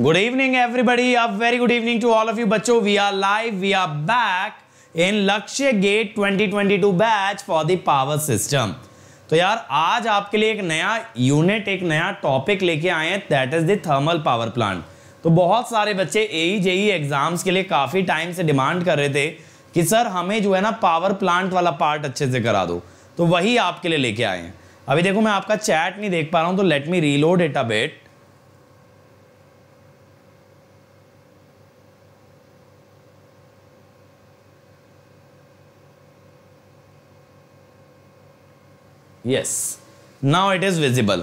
Good evening everybody अब very good evening to all of you बच्चों we are live we are back in Lakshya GATE 2022 batch for the power system तो यार आज आपके लिए एक नया यूनिट एक नया टॉपिक लेके आए हैं that is the thermal power plant तो बहुत सारे बच्चे ए जेई एग्जाम्स के लिए काफ़ी टाइम से डिमांड कर रहे थे कि सर हमें जो है ना पावर प्लांट वाला पार्ट अच्छे से करा दो तो वही आपके लिए लेके आए हैं अभी देखो मैं आपका चैट नहीं देख पा रहा हूँ तो let me reload it a bit yes now it is visible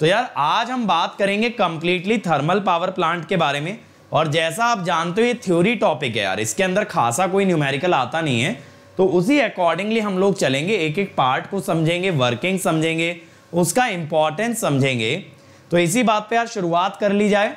तो यार आज हम बात करेंगे कम्प्लीटली थर्मल पावर प्लांट के बारे में और जैसा आप जानते हो ये थ्योरी टॉपिक है यार इसके अंदर खासा कोई न्यूमेरिकल आता नहीं है तो उसी अकॉर्डिंगली हम लोग चलेंगे एक एक पार्ट को समझेंगे वर्किंग समझेंगे उसका इम्पॉर्टेंस समझेंगे तो इसी बात पे यार शुरुआत कर ली जाए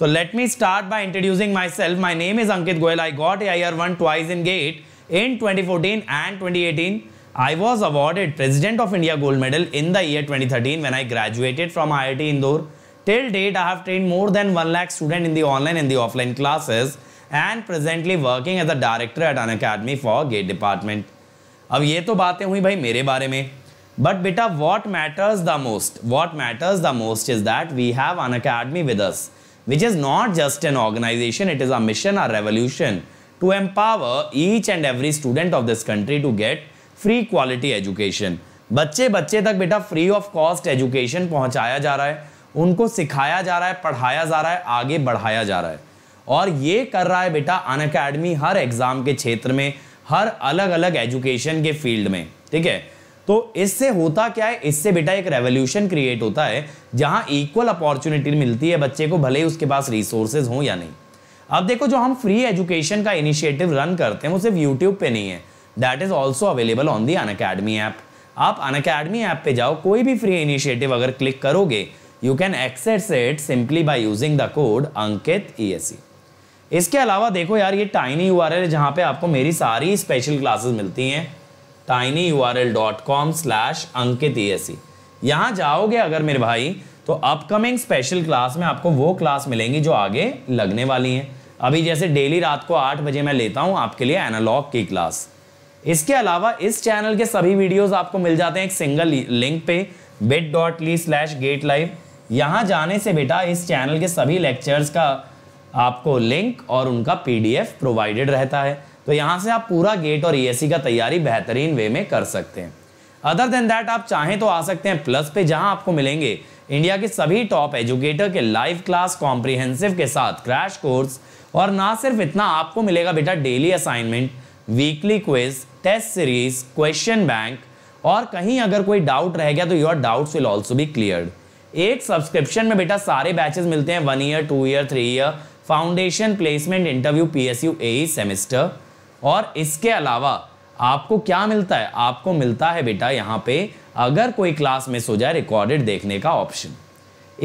तो let me start by introducing myself my name is Ankit Goyal I got I R one twice in GATE in 2014 and 2018 I was awarded President of India Gold Medal in the year 2013 when I graduated from IIT Indore. Till date, I have trained more than 1 lakh students in the online and the offline classes and presently working as a director at an academy for gate department. अब ये तो बातें हुई भाई मेरे बारे में but बेटा what matters the most what matters the most is that we have Unacademy with us which is not just an organisation it is a mission a revolution to empower each and every student of this country to get free quality education बच्चे बच्चे तक बेटा free of cost education पहुंचाया जा रहा है उनको सिखाया जा रहा है पढ़ाया जा रहा है आगे बढ़ाया जा रहा है और ये कर रहा है बेटा अन अकेडमी हर एग्ज़ाम के क्षेत्र में हर अलग अलग एजुकेशन के फील्ड में ठीक है तो इससे होता क्या है इससे बेटा एक रेवोल्यूशन क्रिएट होता है जहां इक्वल अपॉर्चुनिटी मिलती है बच्चे को भले ही उसके पास रिसोर्सेज हों या नहीं अब देखो जो हम फ्री एजुकेशन का इनिशिएटिव रन करते हैं वो सिर्फ यूट्यूब पे नहीं है that is also available on the Unacademy app आप अन अकेडमी ऐप पे जाओ कोई भी फ्री इनिशिएटिव अगर क्लिक करोगे you can access it simply by using the code Ankit E इसके अलावा देखो यार ये टाइनी यू आर एल जहाँ पे आपको मेरी सारी स्पेशल क्लासेस मिलती हैं tiny U R L dot com slash Ankit E S यहाँ जाओगे अगर मेरे भाई तो अपकमिंग स्पेशल क्लास में आपको वो क्लास मिलेंगी जो आगे लगने वाली हैं अभी जैसे डेली रात को आठ बजे मैं लेता हूँ आपके लिए एनालॉग की क्लास इसके अलावा इस चैनल के सभी वीडियोस आपको मिल जाते हैं एक सिंगल लिंक पे bit dot ly slash get live यहाँ जाने से बेटा इस चैनल के सभी लेक्चर्स का आपको लिंक और उनका पीडीएफ प्रोवाइडेड रहता है तो यहाँ से आप पूरा गेट और ईएससी e का तैयारी बेहतरीन वे में कर सकते हैं अदर देन दैट आप चाहें तो आ सकते हैं प्लस पे जहाँ आपको मिलेंगे इंडिया के सभी टॉप एजुकेटर के लाइव क्लास कॉम्प्रिहेंसिव के साथ क्रैश कोर्स और ना सिर्फ इतना आपको मिलेगा बेटा daily assignment weekly quiz test series question bank और कहीं अगर कोई डाउट रह गया तो your doubts will also be cleared एक सब्सक्रिप्शन में बेटा सारे बैचेस मिलते हैं one year two year three year foundation placement interview PSU a semester और इसके अलावा आपको क्या मिलता है आपको मिलता है बेटा यहाँ पे अगर कोई क्लास मिस हो जाए रिकॉर्डेड देखने का ऑप्शन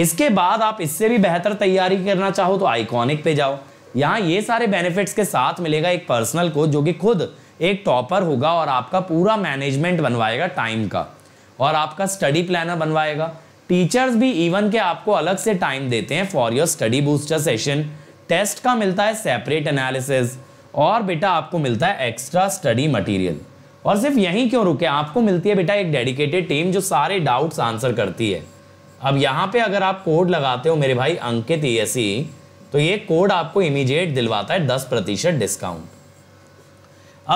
इसके बाद आप इससे भी बेहतर तैयारी करना चाहो तो आइकॉनिक पे जाओ यहाँ ये सारे बेनिफिट्स के साथ मिलेगा एक पर्सनल कोच जो कि खुद एक टॉपर होगा और आपका पूरा मैनेजमेंट बनवाएगा टाइम का और आपका स्टडी प्लानर बनवाएगा टीचर्स भी इवन के आपको अलग से टाइम देते हैं for your study booster session test का मिलता है सेपरेट एनालिसिस और बेटा आपको मिलता है एक्स्ट्रा स्टडी मटेरियल और सिर्फ यहीं क्यों रुके आपको मिलती है बेटा एक डेडिकेटेड टीम जो सारे डाउट्स आंसर करती है अब यहाँ पे अगर आप कोड लगाते हो मेरे भाई अंकित ई e तो ये कोड आपको इमीडिएट दिलवाता है दस प्रतिशत डिस्काउंट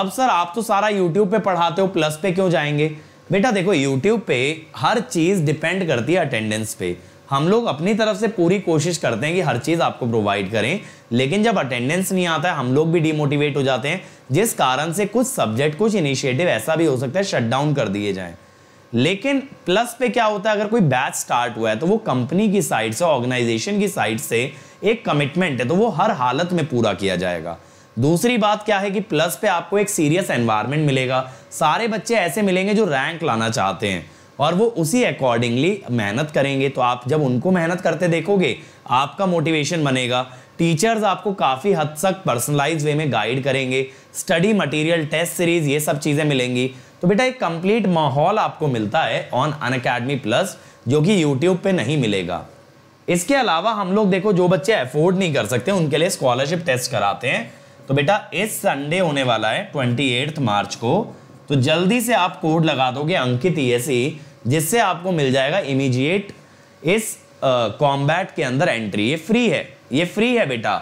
अब सर आप तो सारा यूट्यूब पे पढ़ाते हो प्लस पे क्यों जाएंगे बेटा देखो यूट्यूब पे हर चीज़ डिपेंड करती है अटेंडेंस पे हम लोग अपनी तरफ से पूरी कोशिश करते हैं कि हर चीज़ आपको प्रोवाइड करें लेकिन जब अटेंडेंस नहीं आता है हम लोग भी डिमोटिवेट हो जाते हैं जिस कारण से कुछ सब्जेक्ट कुछ इनिशिएटिव ऐसा भी हो सकता है शट डाउन कर दिए जाएं लेकिन प्लस पे क्या होता है अगर कोई बैच स्टार्ट हुआ है तो वो कंपनी की साइड से ऑर्गेनाइजेशन की साइड से एक कमिटमेंट है तो वो हर हालत में पूरा किया जाएगा दूसरी बात क्या है कि प्लस पे आपको एक सीरियस एनवायरनमेंट मिलेगा सारे बच्चे ऐसे मिलेंगे जो रैंक लाना चाहते हैं और वो उसी अकॉर्डिंगली मेहनत करेंगे तो आप जब उनको मेहनत करते देखोगे आपका मोटिवेशन बनेगा टीचर्स आपको काफ़ी हद तक पर्सनलाइज वे में गाइड करेंगे स्टडी मटेरियल टेस्ट सीरीज ये सब चीज़ें मिलेंगी तो बेटा एक कंप्लीट माहौल आपको मिलता है ऑन अन अकेडमी प्लस जो कि यूट्यूब पे नहीं मिलेगा इसके अलावा हम लोग देखो जो बच्चे अफोर्ड नहीं कर सकते उनके लिए स्कॉलरशिप टेस्ट कराते हैं तो बेटा इस संडे होने वाला है ट्वेंटी मार्च को तो जल्दी से आप कोड लगा दोगे अंकित ई e e, जिससे आपको मिल जाएगा इमीजिएट इस कॉम्बैट के अंदर एंट्री ये फ्री है ये फ्री है बेटा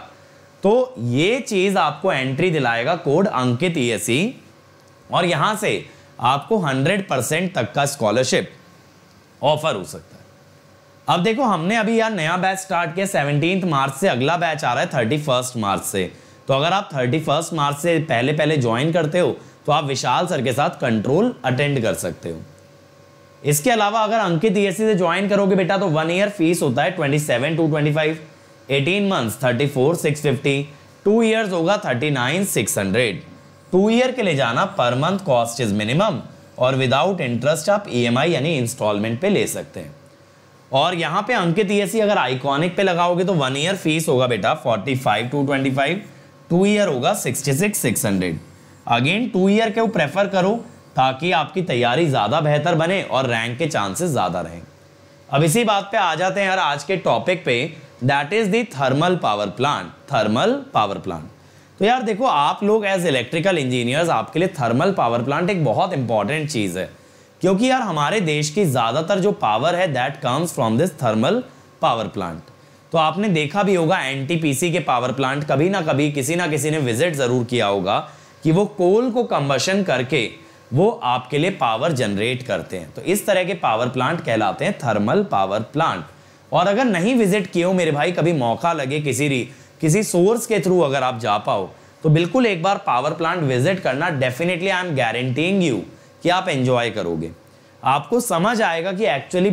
तो ये चीज़ आपको एंट्री दिलाएगा कोड अंकित ई e और यहाँ से आपको 100 परसेंट तक का स्कॉलरशिप ऑफर हो सकता है अब देखो हमने अभी यार नया बैच स्टार्ट किया सेवनटीन मार्च से अगला बैच आ रहा है थर्टी फर्स्ट मार्च से तो अगर आप थर्टी फर्स्ट मार्च से पहले पहले ज्वाइन करते हो तो आप विशाल सर के साथ कंट्रोल अटेंड कर सकते हो इसके अलावा अगर अंकित ई से ज्वाइन करोगे बेटा तो वन ईयर फीस होता है twenty seven two twenty five eighteen month thirty four six fifty two years होगा thirty nine six hundred two year के लिए जाना per month cost is minimum और विदाउट इंटरेस्ट आप आई e यानी instalment पे ले सकते हैं और यहाँ पे अंकित ईएससी e अगर आइकॉनिक पे लगाओगे तो वन ईयर फीस होगा बेटा forty five two twenty five two year होगा sixty six six hundred again two year के वो प्रेफर करो ताकि आपकी तैयारी ज़्यादा बेहतर बने और रैंक के चांसेस ज़्यादा रहें अब इसी बात पे आ जाते हैं यार आज के टॉपिक पे that is the thermal power plant thermal power plant तो यार देखो आप लोग एज इलेक्ट्रिकल इंजीनियर्स आपके लिए थर्मल पावर प्लांट एक बहुत इंपॉर्टेंट चीज़ है क्योंकि यार हमारे देश की ज़्यादातर जो पावर है that comes from this thermal power plant तो आपने देखा भी होगा एन के पावर प्लांट कभी ना कभी किसी ना किसी ने विजिट ज़रूर किया होगा कि वो कोल को कम्बशन करके वो आपके लिए पावर जनरेट करते हैं तो इस तरह के पावर प्लांट कहलाते हैं थर्मल पावर प्लांट और अगर नहीं विजिट किए हो मेरे भाई कभी मौका लगे किसी किसी सोर्स के थ्रू अगर आप जा पाओ तो बिल्कुल एक बार पावर प्लांट विजिट करना definitely I am guaranteeing you कि आप एंजॉय करोगे आपको समझ आएगा कि एक्चुअली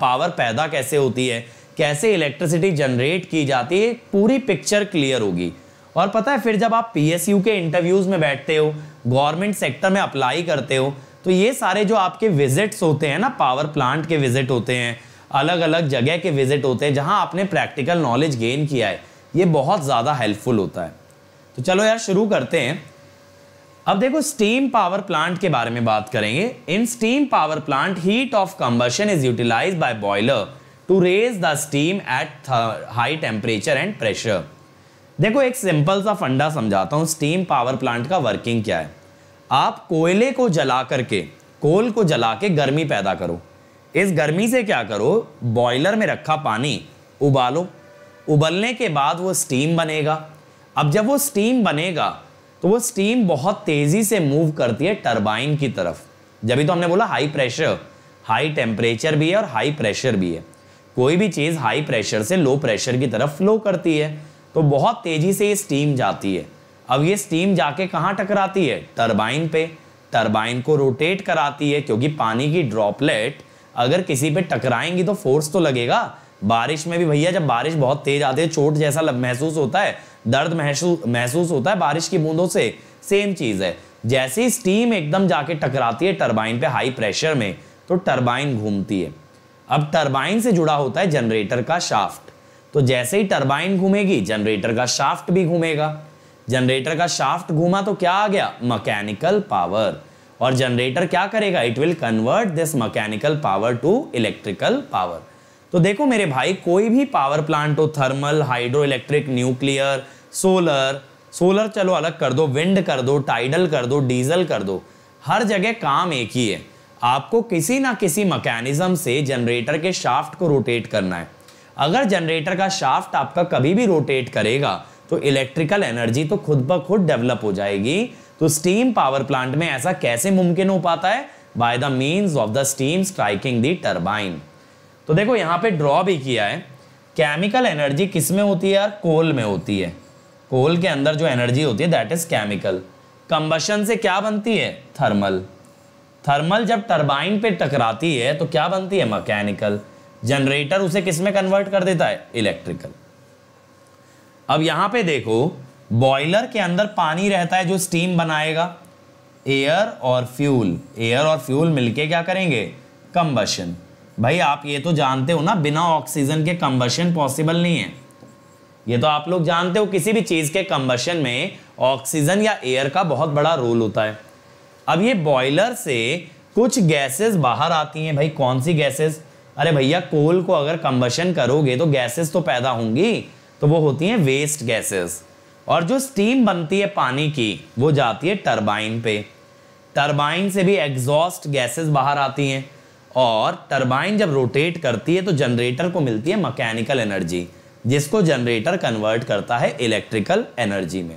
पावर पैदा कैसे होती है कैसे इलेक्ट्रिसिटी जनरेट की जाती है पूरी पिक्चर क्लियर होगी और पता है फिर जब आप पी के इंटरव्यूज़ में बैठते हो गवर्नमेंट सेक्टर में अप्लाई करते हो तो ये सारे जो आपके विजिट्स होते हैं ना पावर प्लांट के विजिट होते हैं अलग अलग जगह के विजिट होते हैं जहाँ आपने प्रैक्टिकल नॉलेज गेन किया है ये बहुत ज़्यादा हेल्पफुल होता है तो चलो यार शुरू करते हैं अब देखो स्टीम पावर प्लांट के बारे में बात करेंगे in steam power plant heat of combustion is utilize by boiler to raise the steam at high temperature and pressure देखो एक सिंपल सा फंडा समझाता हूँ स्टीम पावर प्लांट का वर्किंग क्या है आप कोयले को जला करके कोल को जला के गर्मी पैदा करो इस गर्मी से क्या करो बॉयलर में रखा पानी उबालो उबलने के बाद वो स्टीम बनेगा अब जब वो स्टीम बनेगा तो वो स्टीम बहुत तेज़ी से मूव करती है टरबाइन की तरफ जब तो हमने बोला हाई प्रेशर हाई टेम्परेचर भी है और हाई प्रेशर भी है कोई भी चीज़ हाई प्रेशर से लो प्रेशर की तरफ फ्लो करती है तो बहुत तेज़ी से ये स्टीम जाती है अब ये स्टीम जाके कहाँ टकराती है टरबाइन पे टरबाइन को रोटेट कराती है क्योंकि पानी की ड्रॉपलेट अगर किसी पे टकराएंगी तो फोर्स तो लगेगा बारिश में भी भैया जब बारिश बहुत तेज आती है चोट जैसा महसूस होता है दर्द महसूस महसूस होता है बारिश की बूंदों से सेम चीज़ है जैसे ही स्टीम एकदम जाके टकराती है टरबाइन पे हाई प्रेशर में तो टरबाइन घूमती है अब टरबाइन से जुड़ा होता है जनरेटर का शाफ्ट तो जैसे ही टरबाइन घूमेगी जनरेटर का शाफ्ट भी घूमेगा जनरेटर का शाफ्ट घूमा तो क्या आ गया मकैनिकल पावर और जनरेटर क्या करेगा it will convert this mechanical power to electrical power तो देखो मेरे भाई कोई भी पावर प्लांट हो thermal hydro electric nuclear solar solar चलो अलग कर दो विंड कर दो टाइडल कर दो डीजल कर दो हर जगह काम एक ही है आपको किसी ना किसी मकैनिज्म से जनरेटर के शाफ्ट को रोटेट करना है अगर जनरेटर का शाफ्ट आपका कभी भी रोटेट करेगा तो इलेक्ट्रिकल एनर्जी तो खुद ब खुद डेवलप हो जाएगी तो स्टीम पावर प्लांट में ऐसा कैसे मुमकिन हो पाता है by the means of the steam striking the turbine तो देखो यहाँ पे ड्रॉ भी किया है केमिकल एनर्जी किस में होती है यार कोल में होती है कोल के अंदर जो एनर्जी होती है दैट इज केमिकल कंबशन से क्या बनती है थर्मल थर्मल जब टर्बाइन पे टकराती है तो क्या बनती है मैकेनिकल जनरेटर उसे किस में कन्वर्ट कर देता है इलेक्ट्रिकल अब यहाँ पे देखो बॉयलर के अंदर पानी रहता है जो स्टीम बनाएगा एयर और फ्यूल एयर और फ्यूल मिलके क्या करेंगे कंबशन भाई आप ये तो जानते हो ना बिना ऑक्सीजन के कंबशन पॉसिबल नहीं है ये तो आप लोग जानते हो किसी भी चीज़ के कंबशन में ऑक्सीजन या एयर का बहुत बड़ा रोल होता है अब ये बॉयलर से कुछ गैसेस बाहर आती हैं भाई कौन सी गैसेस अरे भैया कोल को अगर कंबशन करोगे तो गैसेस तो पैदा होंगी तो वो होती हैं वेस्ट गैसेस और जो स्टीम बनती है पानी की वो जाती है टर्बाइन पे टर्बाइन से भी एग्जॉस्ट गैसेस बाहर आती हैं और टरबाइन जब रोटेट करती है तो जनरेटर को मिलती है मैकेनिकल एनर्जी जिसको जनरेटर कन्वर्ट करता है इलेक्ट्रिकल एनर्जी में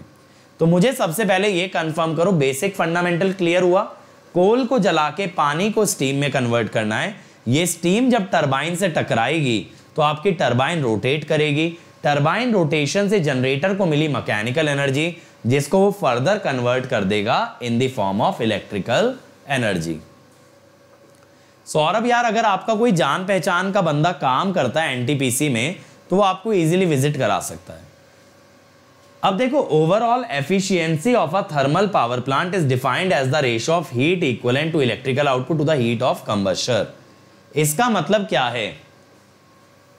तो मुझे सबसे पहले ये कंफर्म करो बेसिक फंडामेंटल क्लियर हुआ कोल को जला के पानी को स्टीम में कन्वर्ट करना है ये स्टीम जब टरबाइन से टकराएगी तो आपकी टरबाइन रोटेट करेगी टरबाइन रोटेशन से जनरेटर को मिली मैकेनिकल एनर्जी जिसको वो फर्दर कन्वर्ट कर देगा in the form of electrical energy Saurabh यार अगर आपका कोई जान पहचान का बंदा काम करता है एनटीपीसी में तो वो आपको इजीली विजिट करा सकता है अब देखो overall efficiency of a thermal power plant is defined as the ratio of heat equivalent to electrical output to the heat of combustor इसका मतलब क्या है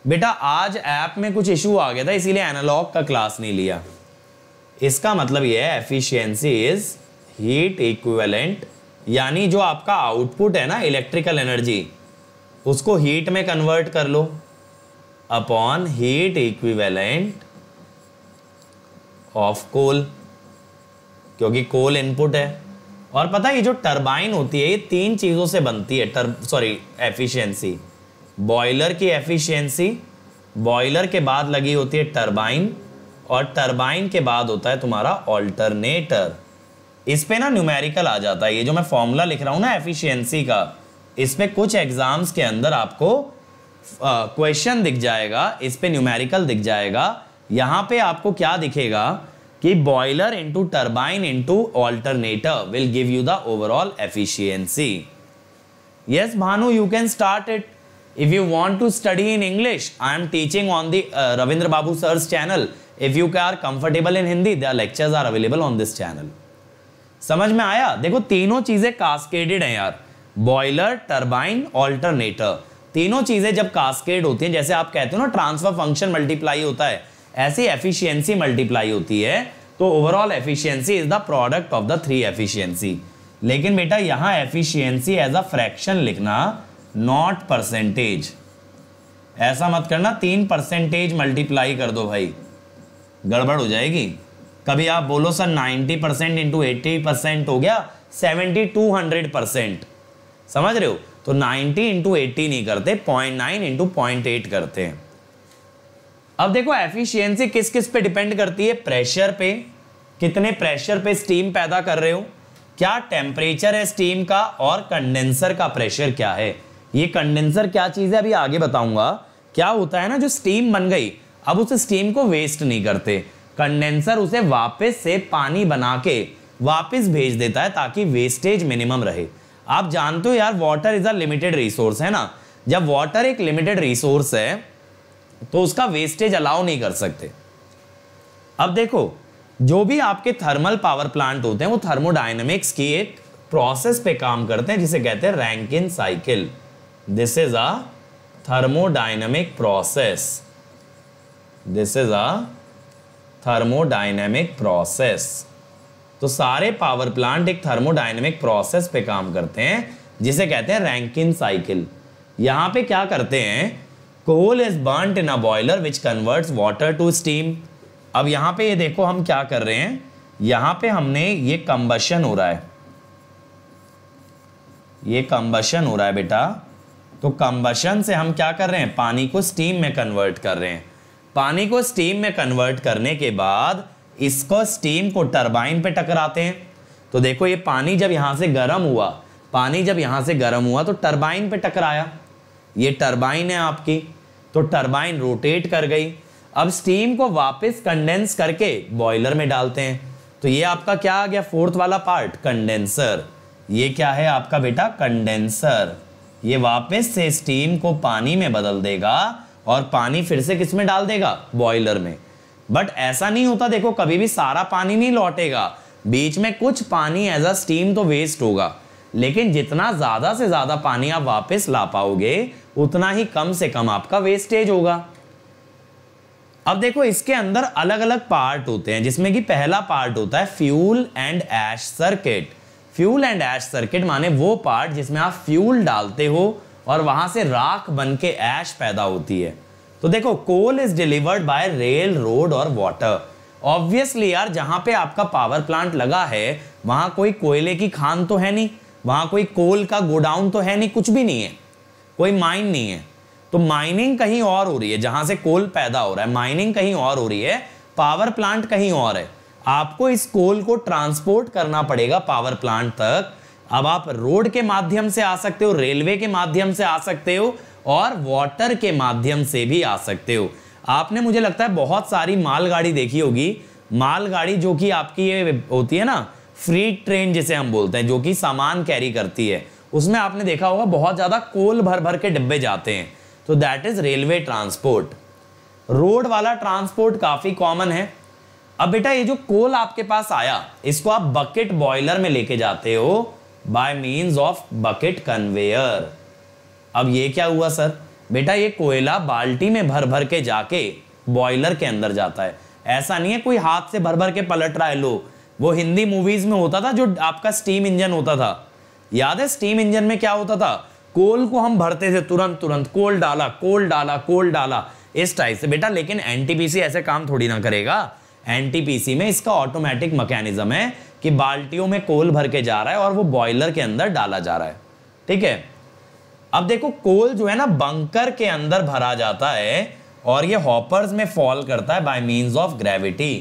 बेटा आज ऐप में कुछ इशू आ गया था इसीलिए एनालॉग का क्लास नहीं लिया इसका मतलब यह है एफिशियंसी इज हीट इक्वलेंट यानी जो आपका आउटपुट है ना इलेक्ट्रिकल एनर्जी उसको हीट में कन्वर्ट कर लो upon heat equivalent of coal क्योंकि कोल इनपुट है और पता है ये जो टरबाइन होती है ये तीन चीज़ों से बनती है टर्ब सॉरी एफिशिएंसी बॉयलर की एफिशिएंसी बॉयलर के बाद लगी होती है टरबाइन और टरबाइन के बाद होता है तुम्हारा ऑल्टरनेटर इस पे ना न्यूमेरिकल आ जाता है ये जो मैं फॉर्मूला लिख रहा हूँ ना एफिशिएंसी का इस पे कुछ एग्जाम्स के अंदर आपको क्वेश्चन दिख जाएगा इस पे न्यूमेरिकल दिख जाएगा यहाँ पे आपको क्या दिखेगा कि boiler into turbine into alternator will give you the overall efficiency yes Bhanu you can start it if you want to study in English I am teaching on the Ravindra uh, Babu babu channel if you you are comfortable in hindi their lectures are available on this channel समझ में आया देखो तीनों चीजें cascaded हैं यार boiler turbine alternator तीनों चीजें जब कास्केड होती हैं जैसे आप कहते हो ना ट्रांसफर फंक्शन मल्टीप्लाई होता है ऐसी एफिशिएंसी मल्टीप्लाई होती है तो overall efficiency is the product of the three efficiency लेकिन बेटा यहां एफिशिएंसी एज अ फ्रैक्शन लिखना नॉट परसेंटेज ऐसा मत करना तीन परसेंटेज मल्टीप्लाई कर दो भाई गड़बड़ हो जाएगी कभी आप बोलो sir 90 percent into eighty percent हो गया सेवेंटी टू हंड्रेड परसेंट समझ रहे हो तो 90 इंटू एट्टी नहीं करते point nine into point eight करते हैं अब देखो एफिशिएंसी किस किस पे डिपेंड करती है प्रेशर पे कितने प्रेशर पे स्टीम पैदा कर रहे हो क्या टेम्परेचर है स्टीम का और कंडेंसर का प्रेशर क्या है ये कंडेंसर क्या चीज़ है अभी आगे बताऊंगा क्या होता है ना जो स्टीम बन गई अब उस स्टीम को वेस्ट नहीं करते कंडेंसर उसे वापस से पानी बना के वापस भेज देता है ताकि वेस्टेज मिनिमम रहे आप जानते हो यार water is a limited resource है ना जब वाटर एक लिमिटेड रिसोर्स है तो उसका वेस्टेज अलाउ नहीं कर सकते अब देखो जो भी आपके थर्मल पावर प्लांट होते हैं वो थर्मोडाइनमिक्स की एक प्रोसेस पे काम करते हैं जिसे कहते हैं Rankine cycle this is a thermodynamic process this is a thermodynamic process तो सारे पावर प्लांट एक थर्मोडाइनेमिक प्रोसेस पे काम करते हैं जिसे कहते हैं रैंकिन साइकिल यहाँ पे क्या करते हैं coal is burn in a boiler which converts water to steam अब यहाँ पे ये देखो हम क्या कर रहे हैं यहाँ पे हमने ये कंबशन हो रहा है ये कंबशन हो रहा है बेटा तो कंबशन से हम क्या कर रहे हैं पानी को स्टीम में कन्वर्ट कर रहे हैं पानी को स्टीम में कन्वर्ट करने के बाद इसको स्टीम को टरबाइन पे टकराते हैं तो देखो ये पानी जब यहाँ से गर्म हुआ पानी जब यहाँ से गर्म हुआ तो टरबाइन पे टकराया ये टरबाइन है आपकी तो टरबाइन रोटेट कर गई अब स्टीम को वापस कंडेंस करके बॉयलर में डालते हैं तो ये आपका क्या आ गया फोर्थ वाला पार्ट कंडेंसर ये क्या है आपका बेटा कंडेंसर ये वापस से स्टीम को पानी में बदल देगा और पानी फिर से किस में डाल देगा बॉयलर में बट ऐसा नहीं होता देखो कभी भी सारा पानी नहीं लौटेगा बीच में कुछ पानी एज अ स्टीम तो वेस्ट होगा लेकिन जितना ज़्यादा से ज़्यादा पानी आप वापस ला पाओगे उतना ही कम से कम आपका वेस्टेज होगा अब देखो इसके अंदर अलग अलग पार्ट होते हैं जिसमें कि पहला पार्ट होता है fuel and ash circuit fuel and ash circuit माने वो पार्ट जिसमें आप फ्यूल डालते हो और वहां से राख बन के ऐश पैदा होती है तो देखो coal is delivered by rail road और वाटर ऑब्वियसली यार जहां पे आपका पावर प्लांट लगा है वहां कोई कोयले की खान तो है नहीं वहां कोई कोल का गोडाउन तो है नहीं कुछ भी नहीं है कोई माइन नहीं है तो माइनिंग कहीं और हो रही है जहां से कोल पैदा हो रहा है माइनिंग कहीं और हो रही है पावर प्लांट कहीं और है आपको इस कोल को ट्रांसपोर्ट करना पड़ेगा पावर प्लांट तक अब आप रोड के माध्यम से आ सकते हो रेलवे के माध्यम से आ सकते हो और वाटर के माध्यम से भी आ सकते हो आपने मुझे लगता है बहुत सारी मालगाड़ी देखी होगी मालगाड़ी जो कि आपकी ये होती है ना फ्री ट्रेन जिसे हम बोलते हैं जो कि सामान कैरी करती है उसमें आपने देखा होगा बहुत ज़्यादा कोल भर भर के डिब्बे जाते हैं तो that is railway transport road वाला ट्रांसपोर्ट काफ़ी कॉमन है अब बेटा ये जो कोल आपके पास आया इसको आप बकेट बॉयलर में लेके जाते हो by means of bucket conveyor अब ये क्या हुआ सर बेटा ये कोयला बाल्टी में भर भर के जाके बॉयलर के अंदर जाता है ऐसा नहीं है कोई हाथ से भर भर के पलट रहा है लो वो हिंदी मूवीज में होता था जो आपका स्टीम इंजन होता था याद है स्टीम इंजन में क्या होता था कोल को हम भरते थे तुरंत तुरंत कोल डाला कोल डाला कोल डाला इस टाइप से बेटा लेकिन एनटीपीसी ऐसे काम थोड़ी ना करेगा एनटीपीसी में इसका ऑटोमेटिक मैकेनिज्म है कि बाल्टियों में कोल भर के जा रहा है और वो बॉयलर के अंदर डाला जा रहा है ठीक है अब देखो कोल जो है ना बंकर के अंदर भरा जाता है और ये हॉपर्स में फॉल करता है बाय मीन्स ऑफ ग्रेविटी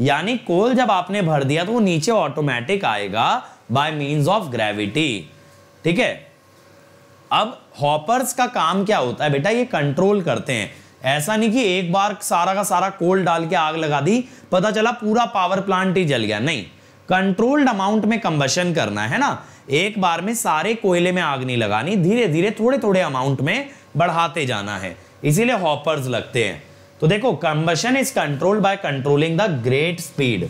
यानी कोल जब आपने भर दिया तो वो नीचे ऑटोमेटिक आएगा बाय मीन्स ऑफ ग्रेविटी ठीक है अब हॉपर्स का काम क्या होता है बेटा ये कंट्रोल करते हैं ऐसा नहीं कि एक बार सारा का सारा कोल डाल के आग लगा दी पता चला पूरा पावर प्लांट ही जल गया नहीं कंट्रोल्ड अमाउंट में कंबशन करना है ना एक बार में सारे कोयले में आग नहीं लगानी धीरे धीरे थोड़े थोड़े अमाउंट में बढ़ाते जाना है इसीलिए हॉपर्स लगते हैं तो देखो combustion is controlled by controlling the grate speed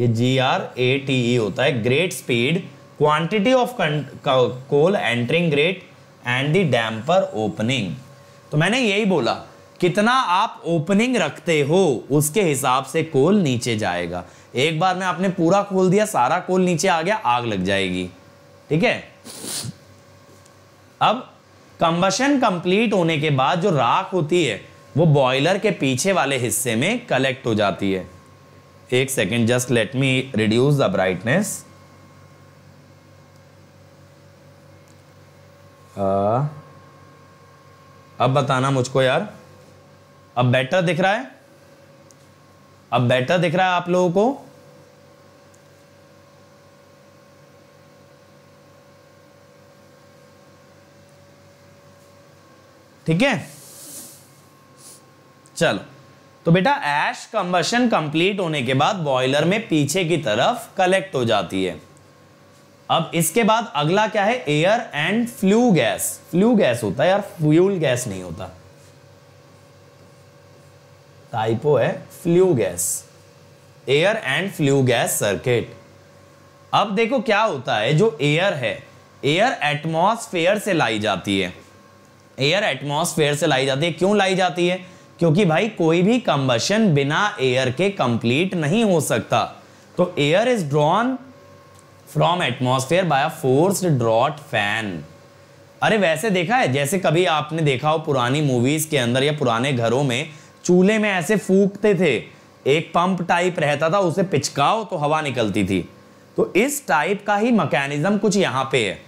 ये जी आर ए टी होता है grate speed quantity of coal entering grate and the damper opening तो मैंने यही बोला कितना आप ओपनिंग रखते हो उसके हिसाब से कोल नीचे जाएगा एक बार में आपने पूरा खोल दिया सारा कोल नीचे आ गया आग लग जाएगी ठीक है अब कंबशन कंप्लीट होने के बाद जो राख होती है वो बॉयलर के पीछे वाले हिस्से में कलेक्ट हो जाती है एक second just let me reduce the brightness अब बताना मुझको यार अब बेटर दिख रहा है अब बेटर दिख रहा है आप लोगों को ठीक है चलो तो बेटा एश कंबशन कंप्लीट होने के बाद बॉयलर में पीछे की तरफ कलेक्ट हो जाती है अब इसके बाद अगला क्या है air and flue gas flue gas होता है यार फ्यूल गैस नहीं होता टाइपो है flue gas air and flue gas circuit अब देखो क्या होता है जो एयर है एयर एटमॉस्फेयर से लाई जाती है एयर एटमॉस्फेयर से लाई जाती है क्यों लाई जाती है क्योंकि भाई कोई भी कंबशन बिना एयर के कंप्लीट नहीं हो सकता तो air is drawn from atmosphere by a forced draught fan अरे वैसे देखा है जैसे कभी आपने देखा हो पुरानी मूवीज के अंदर या पुराने घरों में चूल्हे में ऐसे फूकते थे एक पंप टाइप रहता था उसे पिचकाओ तो हवा निकलती थी तो इस टाइप का ही मैकेनिज्म कुछ यहाँ पे है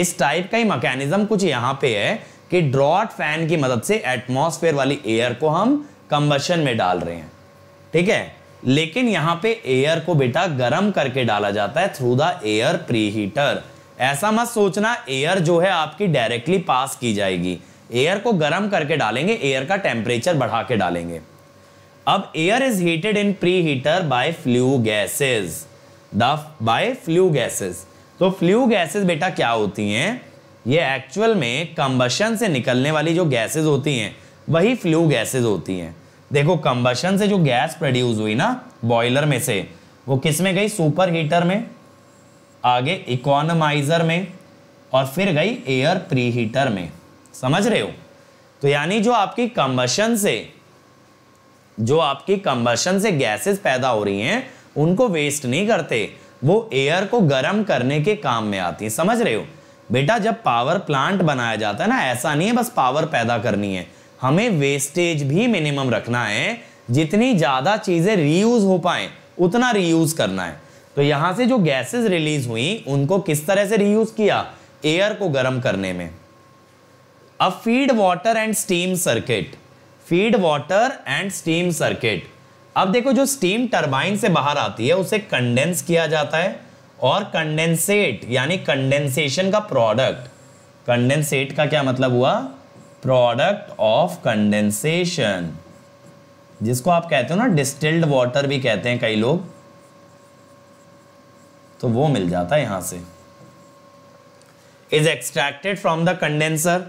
इस टाइप का ही मैकेनिज्म कुछ यहाँ पे है कि ड्रॉट फैन की मदद से एटमॉस्फेयर वाली एयर को हम कंबशन में डाल रहे हैं ठीक है लेकिन यहाँ पे एयर को बेटा गर्म करके डाला जाता है through the air pre heater ऐसा मत सोचना एयर जो है आपकी डायरेक्टली पास की जाएगी एयर को गर्म करके डालेंगे एयर का टेम्परेचर बढ़ा के डालेंगे अब air is heated in pre heater by flue gases the by flue gases तो फ्लू गैसेज बेटा क्या होती हैं ये एक्चुअल में कंबशन से निकलने वाली जो गैसेज होती हैं वही फ्लू गैसेज होती हैं देखो कंबशन से जो गैस प्रोड्यूस हुई ना बॉयलर में से वो किस में गई सुपर हीटर में आगे इकोनमाइजर में और फिर गई एयर प्री हीटर में समझ रहे हो तो यानी जो आपकी कंबशन से जो आपकी कंबशन से गैसेस पैदा हो रही हैं उनको वेस्ट नहीं करते वो एयर को गर्म करने के काम में आती है समझ रहे हो बेटा जब पावर प्लांट बनाया जाता है ना ऐसा नहीं है बस पावर पैदा करनी है हमें वेस्टेज भी मिनिमम रखना है जितनी ज़्यादा चीज़ें रीयूज़ हो पाए उतना रीयूज़ करना है तो यहाँ से जो गैसेस रिलीज हुई उनको किस तरह से रीयूज़ किया एयर को गर्म करने में a feed water and steam circuit feed water and steam circuit अब देखो जो स्टीम टर्बाइन से बाहर आती है उसे कंडेंस किया जाता है और कंडेंसेट यानी कंडेंसेशन का प्रोडक्ट कंडेंसेट का क्या मतलब हुआ प्रोडक्ट ऑफ कंडेंसेशन जिसको आप कहते हो ना डिस्टिल्ड वाटर भी कहते हैं कई लोग तो वो मिल जाता है यहां से is extracted from the condenser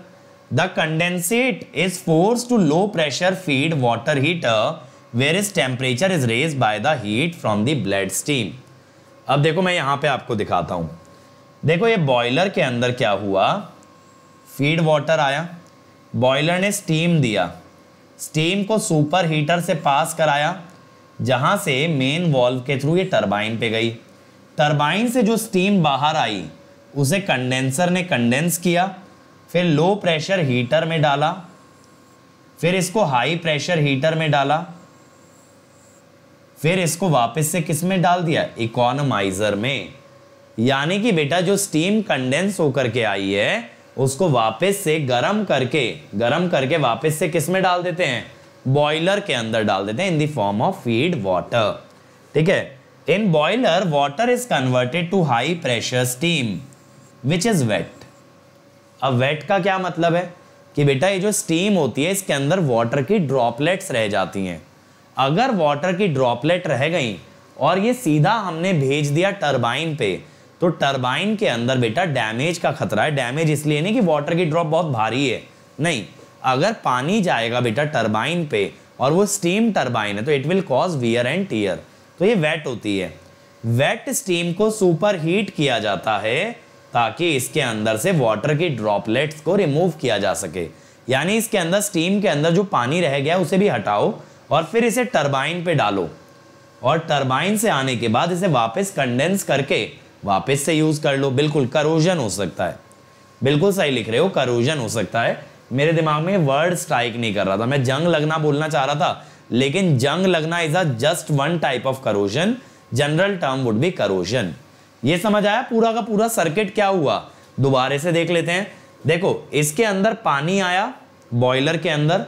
The condensate is forced to low pressure feed water heater where its temperature is raised by the heat from the blood steam. अब देखो मैं यहाँ पर आपको दिखाता हूँ देखो ये बॉयलर के अंदर क्या हुआ फीड वाटर आया बॉयलर ने स्टीम दिया स्टीम को सुपर हीटर से पास कराया जहाँ से मेन वॉल्व के थ्रू ये टरबाइन पे गई टरबाइन से जो स्टीम बाहर आई उसे कंडेंसर ने कंडेंस किया फिर लो प्रेशर हीटर में डाला फिर इसको हाई प्रेशर हीटर में डाला फिर इसको वापस से किस में डाल दिया इकोनोमाइजर में यानी कि बेटा जो स्टीम कंडेंस होकर के आई है उसको वापस से गरम करके गरम करके वापस से किस में डाल देते हैं बॉयलर के अंदर डाल देते हैं in the form of feed water ठीक है in boiler water is converted to high pressure steam which is wet अब वेट का क्या मतलब है कि बेटा ये जो स्टीम होती है इसके अंदर वाटर की ड्रॉपलेट्स रह जाती हैं अगर वाटर की ड्रॉपलेट रह गई और ये सीधा हमने भेज दिया टरबाइन पे तो टरबाइन के अंदर बेटा डैमेज का खतरा है डैमेज इसलिए नहीं कि वाटर की ड्रॉप बहुत भारी है नहीं अगर पानी जाएगा बेटा टरबाइन पे और वो स्टीम टरबाइन है तो it will cause wear and tear तो ये वेट होती है वेट स्टीम को सुपर हीट किया जाता है ताकि इसके अंदर से वाटर की ड्रॉपलेट्स को रिमूव किया जा सके यानी इसके अंदर स्टीम के अंदर जो पानी रह गया उसे भी हटाओ और फिर इसे टरबाइन पे डालो और टरबाइन से आने के बाद इसे वापस कंडेंस करके वापस से यूज़ कर लो बिल्कुल करोजन हो सकता है बिल्कुल सही लिख रहे हो करोजन हो सकता है मेरे दिमाग में वर्ड स्ट्राइक नहीं कर रहा था मैं जंग लगना बोलना चाह रहा था लेकिन जंग लगना is a just one type of corrosion general term would be corrosion ये समझ आया पूरा का पूरा सर्किट क्या हुआ दोबारे से देख लेते हैं देखो इसके अंदर पानी आया बॉयलर के अंदर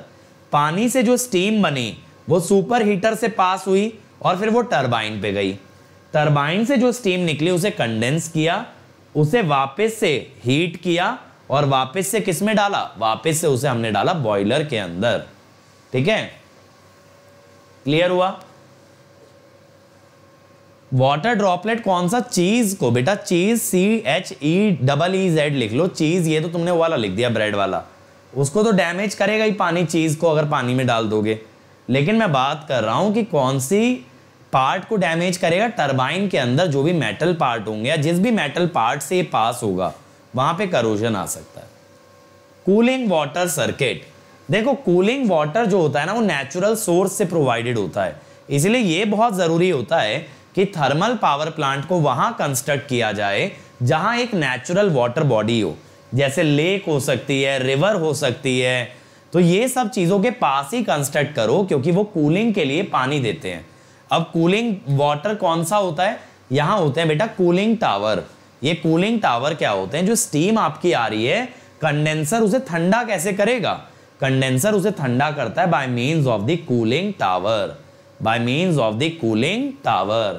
पानी से जो स्टीम बनी वो सुपर हीटर से पास हुई और फिर वो टरबाइन पे गई टरबाइन से जो स्टीम निकली उसे कंडेंस किया उसे वापस से हीट किया और वापस से किस में डाला वापस से उसे हमने डाला बॉयलर के अंदर ठीक है क्लियर हुआ वाटर ड्रॉपलेट कौन सा चीज को बेटा चीज C H E double E Z लिख लो चीज ये तो तुमने वाला लिख दिया ब्रेड वाला उसको तो डैमेज करेगा ही पानी चीज को अगर पानी में डाल दोगे लेकिन मैं बात कर रहा हूँ कि कौन सी पार्ट को डैमेज करेगा टरबाइन के अंदर जो भी मेटल पार्ट होंगे या जिस भी मेटल पार्ट से पास होगा वहां पे करोजन आ सकता है कूलिंग वाटर सर्किट देखो कूलिंग वाटर जो होता है ना वो नेचुरल सोर्स से प्रोवाइडेड होता है इसलिए ये बहुत ज़रूरी होता है कि थर्मल पावर प्लांट को वहां कंस्ट्रक्ट किया जाए जहां एक नेचुरल वाटर बॉडी हो जैसे लेक हो सकती है रिवर हो सकती है तो ये सब चीज़ों के पास ही कंस्ट्रक्ट करो क्योंकि वो कूलिंग के लिए पानी देते हैं अब कूलिंग वाटर कौन सा होता है यहाँ होते हैं बेटा कूलिंग टावर ये कूलिंग टावर क्या होते हैं जो स्टीम आपकी आ रही है कंडेंसर उसे ठंडा कैसे करेगा कंडेंसर उसे ठंडा करता है by means of the cooling tower by means of the cooling tower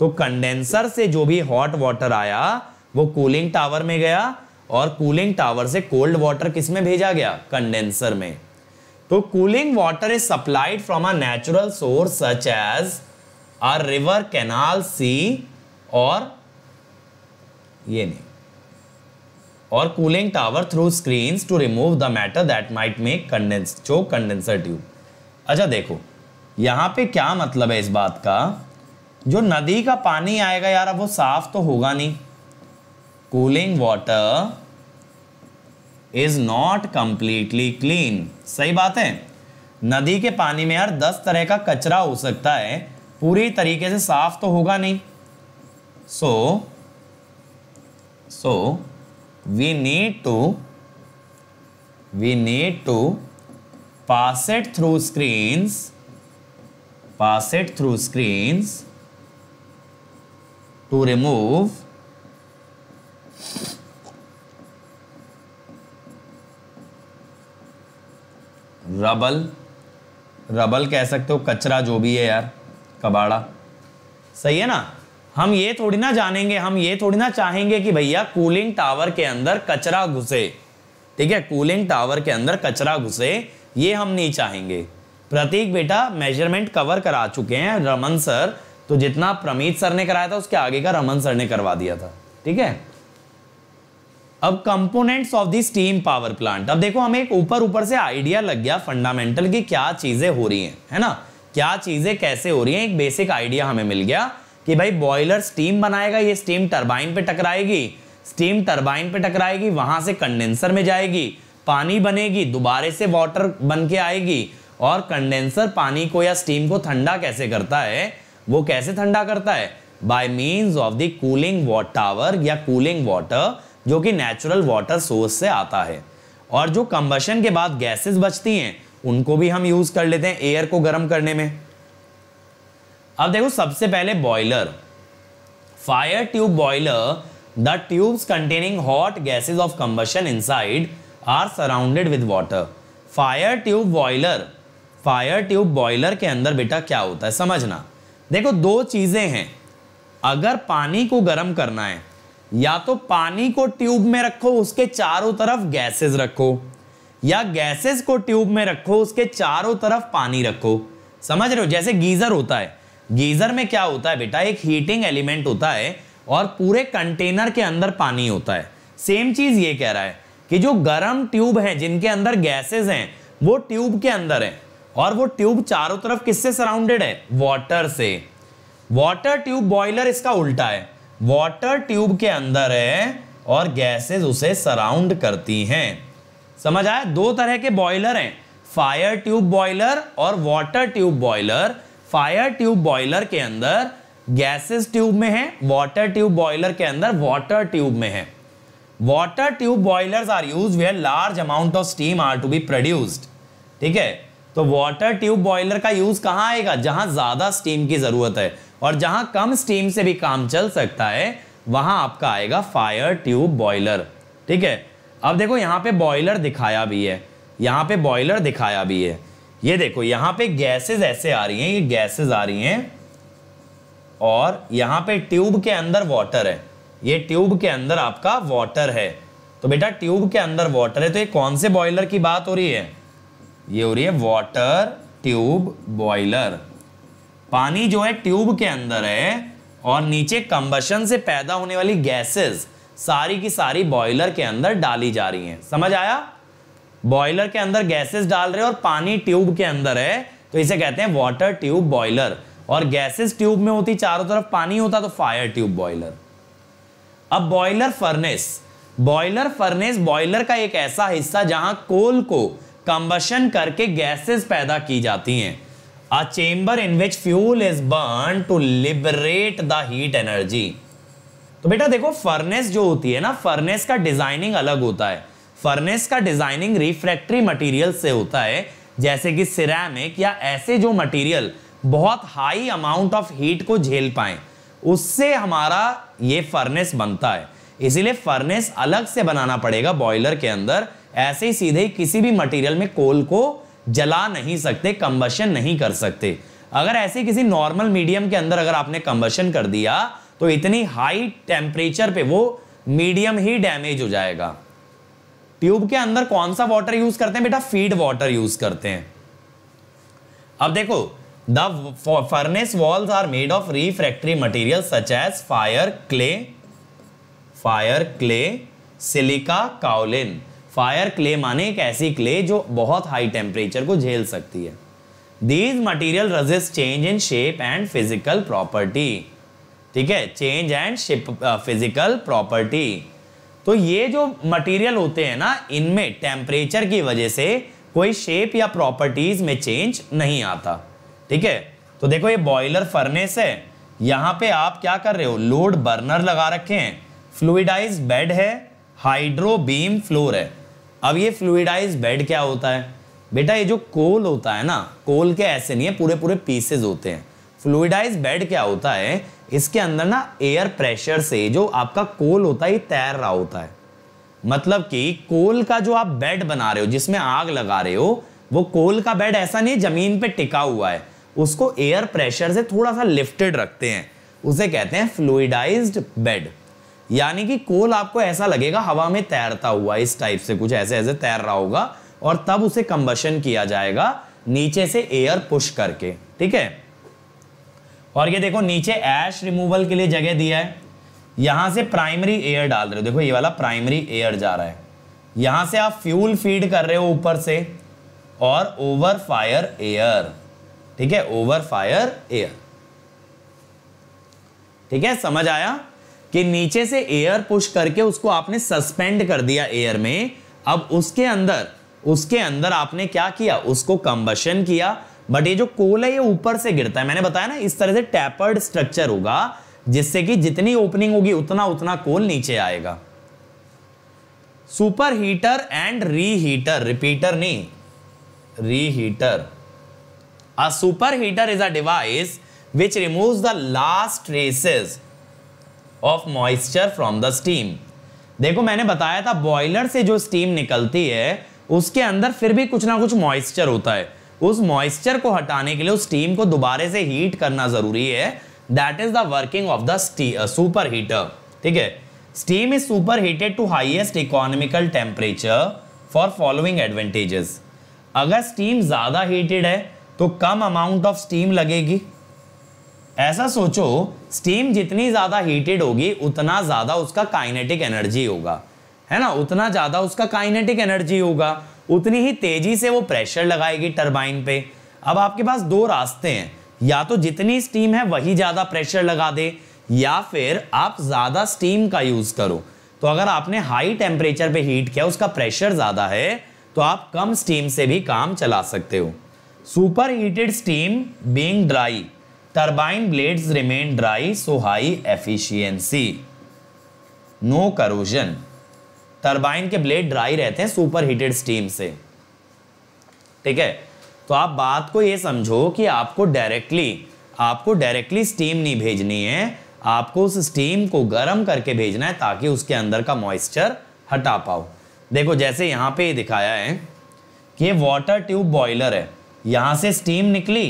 तो कंडेंसर से जो भी हॉट वाटर आया वो कूलिंग टावर में गया और कूलिंग टावर से कोल्ड वाटर किस में भेजा गया कंडेंसर में तो cooling water is supplied from a natural source such as a river canal sea और ये नहीं और cooling tower through screen to remove the matter that might make condense condenser tube अच्छा देखो यहाँ पे क्या मतलब है इस बात का जो नदी का पानी आएगा यार अब वो साफ तो होगा नहीं cooling water is not completely clean सही बात है नदी के पानी में यार दस तरह का कचरा हो सकता है पूरी तरीके से साफ तो होगा नहीं so so we need to we need to pass it through screens pass it through screens to remove rubble rubble कह सकते हो कचरा जो भी है यार कबाड़ा सही है ना हम ये थोड़ी ना जानेंगे हम ये थोड़ी ना चाहेंगे कि भैया कूलिंग टावर के अंदर कचरा घुसे ठीक है कूलिंग टावर के अंदर कचरा घुसे ये हम नहीं चाहेंगे प्रतीक बेटा मेजरमेंट कवर करा चुके हैं रमन सर तो जितना प्रमीत सर ने कराया था उसके आगे का रमन सर ने करवा दिया था ठीक है अब components of the steam power plant अब देखो हमें एक ऊपर ऊपर से आइडिया लग गया फंडामेंटल की क्या चीजें हो रही हैं है ना क्या चीजें कैसे हो रही हैं एक बेसिक आइडिया हमें मिल गया कि भाई बॉयलर स्टीम बनाएगा ये स्टीम टरबाइन पे टकराएगी स्टीम टरबाइन पे टकराएगी वहां से कंडेंसर में जाएगी पानी बनेगी दोबारे से वाटर बन के आएगी और कंडेंसर पानी को या स्टीम को ठंडा कैसे करता है वो कैसे ठंडा करता है by means of the cooling वॉटावर टावर या कूलिंग वाटर जो कि नेचुरल वाटर सोर्स से आता है और जो कंबशन के बाद गैसेस बचती हैं उनको भी हम यूज कर लेते हैं एयर को गर्म करने में अब देखो सबसे पहले boiler fire tube boiler the tubes containing hot gases of combustion inside are surrounded with water fire tube boiler fire tube boiler के अंदर बेटा क्या होता है समझना देखो दो चीजें हैं अगर पानी को गर्म करना है या तो पानी को ट्यूब में रखो उसके चारों तरफ गैसेस रखो या गैसेस को ट्यूब में रखो उसके चारों तरफ पानी रखो समझ रहे हो जैसे गीजर होता है गीजर में क्या होता है बेटा एक हीटिंग एलिमेंट होता है और पूरे कंटेनर के अंदर पानी होता है सेम चीज ये कह रहा है कि जो गर्म ट्यूब है जिनके अंदर गैसेस हैं वो ट्यूब के अंदर है और वो ट्यूब चारों तरफ किससे सराउंडेड है वाटर से वाटर ट्यूब बॉयलर इसका उल्टा है वाटर ट्यूब के अंदर है और गैसेस उसे सराउंड करती हैं समझ आया दो तरह के बॉयलर हैं फायर ट्यूब बॉयलर और water tube boiler fire tube boiler के अंदर गैसेस ट्यूब में है वाटर ट्यूब बॉयलर के अंदर वाटर ट्यूब में है water tube boilers are use where large amount of steam are to be produced ठीक है तो वाटर ट्यूब बॉयलर का यूज कहाँ आएगा जहां ज्यादा स्टीम की जरूरत है और जहां कम स्टीम से भी काम चल सकता है वहां आपका आएगा फायर ट्यूब बॉयलर ठीक है अब देखो यहाँ पे बॉयलर दिखाया भी है यहाँ पे बॉयलर दिखाया भी है ये देखो यहाँ पे गैसेस ऐसे आ रही हैं ये गैसेस आ रही हैं और यहाँ पे ट्यूब के अंदर वाटर है ये ट्यूब के अंदर आपका वाटर है तो बेटा ट्यूब के अंदर वाटर है तो ये कौन से बॉयलर की बात हो रही है ये हो रही है वाटर ट्यूब बॉयलर पानी जो है ट्यूब के अंदर है और नीचे कंबशन से पैदा होने वाली गैसेस सारी की सारी बॉयलर के अंदर डाली जा रही हैं समझ आया बॉयलर के अंदर गैसेस डाल रहे हैं और पानी ट्यूब के अंदर है तो इसे कहते हैं वाटर ट्यूब बॉयलर और गैसेस ट्यूब में होती चारों तरफ पानी होता तो फायर ट्यूब बॉयलर अब boiler furnace boiler furnace boiler का एक ऐसा हिस्सा जहां कोल को कंबशन करके गैसेस पैदा की जाती हैं a chamber in which fuel is burn to liberate the heat energy तो बेटा देखो फर्नेस जो होती है ना फर्नेस का डिजाइनिंग अलग होता है फर्नेस का डिजाइनिंग रिफ्रैक्ट्री मटेरियल से होता है जैसे कि सिरेमिक या ऐसे जो मटेरियल बहुत हाई अमाउंट ऑफ हीट को झेल पाए उससे हमारा ये फर्नेस बनता है इसीलिए फर्नेस अलग से बनाना पड़ेगा बॉयलर के अंदर ऐसे ही सीधे किसी भी मटेरियल में कोल को जला नहीं सकते कंबशन नहीं कर सकते अगर ऐसे किसी नॉर्मल मीडियम के अंदर अगर आपने कंबशन कर दिया तो इतनी हाई टेम्परेचर पे वो मीडियम ही डैमेज हो जाएगा ट्यूब के अंदर कौन सा वाटर यूज करते हैं बेटा फीड वाटर यूज करते हैं अब देखो the furnace walls are made of refractory material such as fire clay fire clay silica kaolin fire clay माने एक ऐसी क्ले जो बहुत हाई टेम्परेचर को झेल सकती है these material resist change in shape and physical property ठीक है change and shape physical property तो ये जो मटेरियल होते हैं ना इनमें टेम्परेचर की वजह से कोई शेप या प्रॉपर्टीज में चेंज नहीं आता ठीक है तो देखो ये बॉयलर फर्नेस है यहाँ पे आप क्या कर रहे हो लोड बर्नर लगा रखे हैं फ्लूडाइज बेड है हाइड्रो बीम फ्लोर है अब ये फ्लूडाइज बेड क्या होता है बेटा ये जो कोल होता है ना कोल के ऐसे नहीं है पूरे पूरे पीसेज होते हैं फ्लूडाइज बेड क्या होता है इसके अंदर ना एयर प्रेशर से जो आपका कोल होता है ये तैर रहा होता है मतलब कि कोल का जो आप बेड बना रहे हो जिसमें आग लगा रहे हो वो कोल का बेड ऐसा नहीं है जमीन पे टिका हुआ है उसको एयर प्रेशर से थोड़ा सा लिफ्टेड रखते हैं उसे कहते हैं फ्लूडाइज्ड बेड यानी कि कोल आपको ऐसा लगेगा हवा में तैरता हुआ इस टाइप से कुछ ऐसे ऐसे तैर रहा होगा और तब उसे कंबशन किया जाएगा नीचे से एयर पुश करके ठीक है और ये देखो नीचे ऐश रिमूवल के लिए जगह दिया है यहां से प्राइमरी एयर डाल रहे हो देखो ये वाला प्राइमरी एयर जा रहा है यहां से आप फ्यूल फीड कर रहे हो ऊपर से और ओवर फायर एयर ठीक है ओवर फायर एयर ठीक है समझ आया कि नीचे से एयर पुश करके उसको आपने सस्पेंड कर दिया एयर में अब उसके अंदर उसके अंदर आपने क्या किया उसको कंबशन किया बट ये जो कोल है ये ऊपर से गिरता है मैंने बताया ना इस तरह से टैपर्ड स्ट्रक्चर होगा जिससे कि जितनी ओपनिंग होगी उतना उतना कोल नीचे आएगा superheater and reheater repeater नहीं a superheater is a device which removes the last traces of moisture from the steam देखो मैंने बताया था बॉयलर से जो स्टीम निकलती है उसके अंदर फिर भी कुछ ना कुछ मॉइस्चर होता है उस मॉइस्चर को हटाने के लिए उस स्टीम को दोबारे से हीट करना जरूरी है that is the working of the superheater ठीक है steam is superheated to highest economical temperature for following advantages अगर स्टीम ज़्यादा हीटेड है तो कम अमाउंट ऑफ स्टीम लगेगी ऐसा सोचो स्टीम जितनी ज़्यादा हीटेड होगी उतना ज़्यादा उसका काइनेटिक एनर्जी होगा है ना उतना ज़्यादा उसका काइनेटिक एनर्जी होगा उतनी ही तेज़ी से वो प्रेशर लगाएगी टरबाइन पे अब आपके पास दो रास्ते हैं या तो जितनी स्टीम है वही ज़्यादा प्रेशर लगा दे या फिर आप ज़्यादा स्टीम का यूज़ करो तो अगर आपने हाई टेम्परेचर पे हीट किया उसका प्रेशर ज़्यादा है तो आप कम स्टीम से भी काम चला सकते हो superheated steam being dry turbine blade remain dry so high efficiency. No corrosion turbine के ब्लेड ड्राई रहते हैं सुपर हीटेड स्टीम से ठीक है तो आप बात को ये समझो कि आपको डायरेक्टली आपको डायरेक्टली स्टीम नहीं भेजनी है आपको उस स्टीम को गर्म करके भेजना है ताकि उसके अंदर का मॉइस्चर हटा पाओ देखो जैसे यहाँ पे दिखाया है कि ये वाटर ट्यूब बॉयलर है यहाँ से स्टीम निकली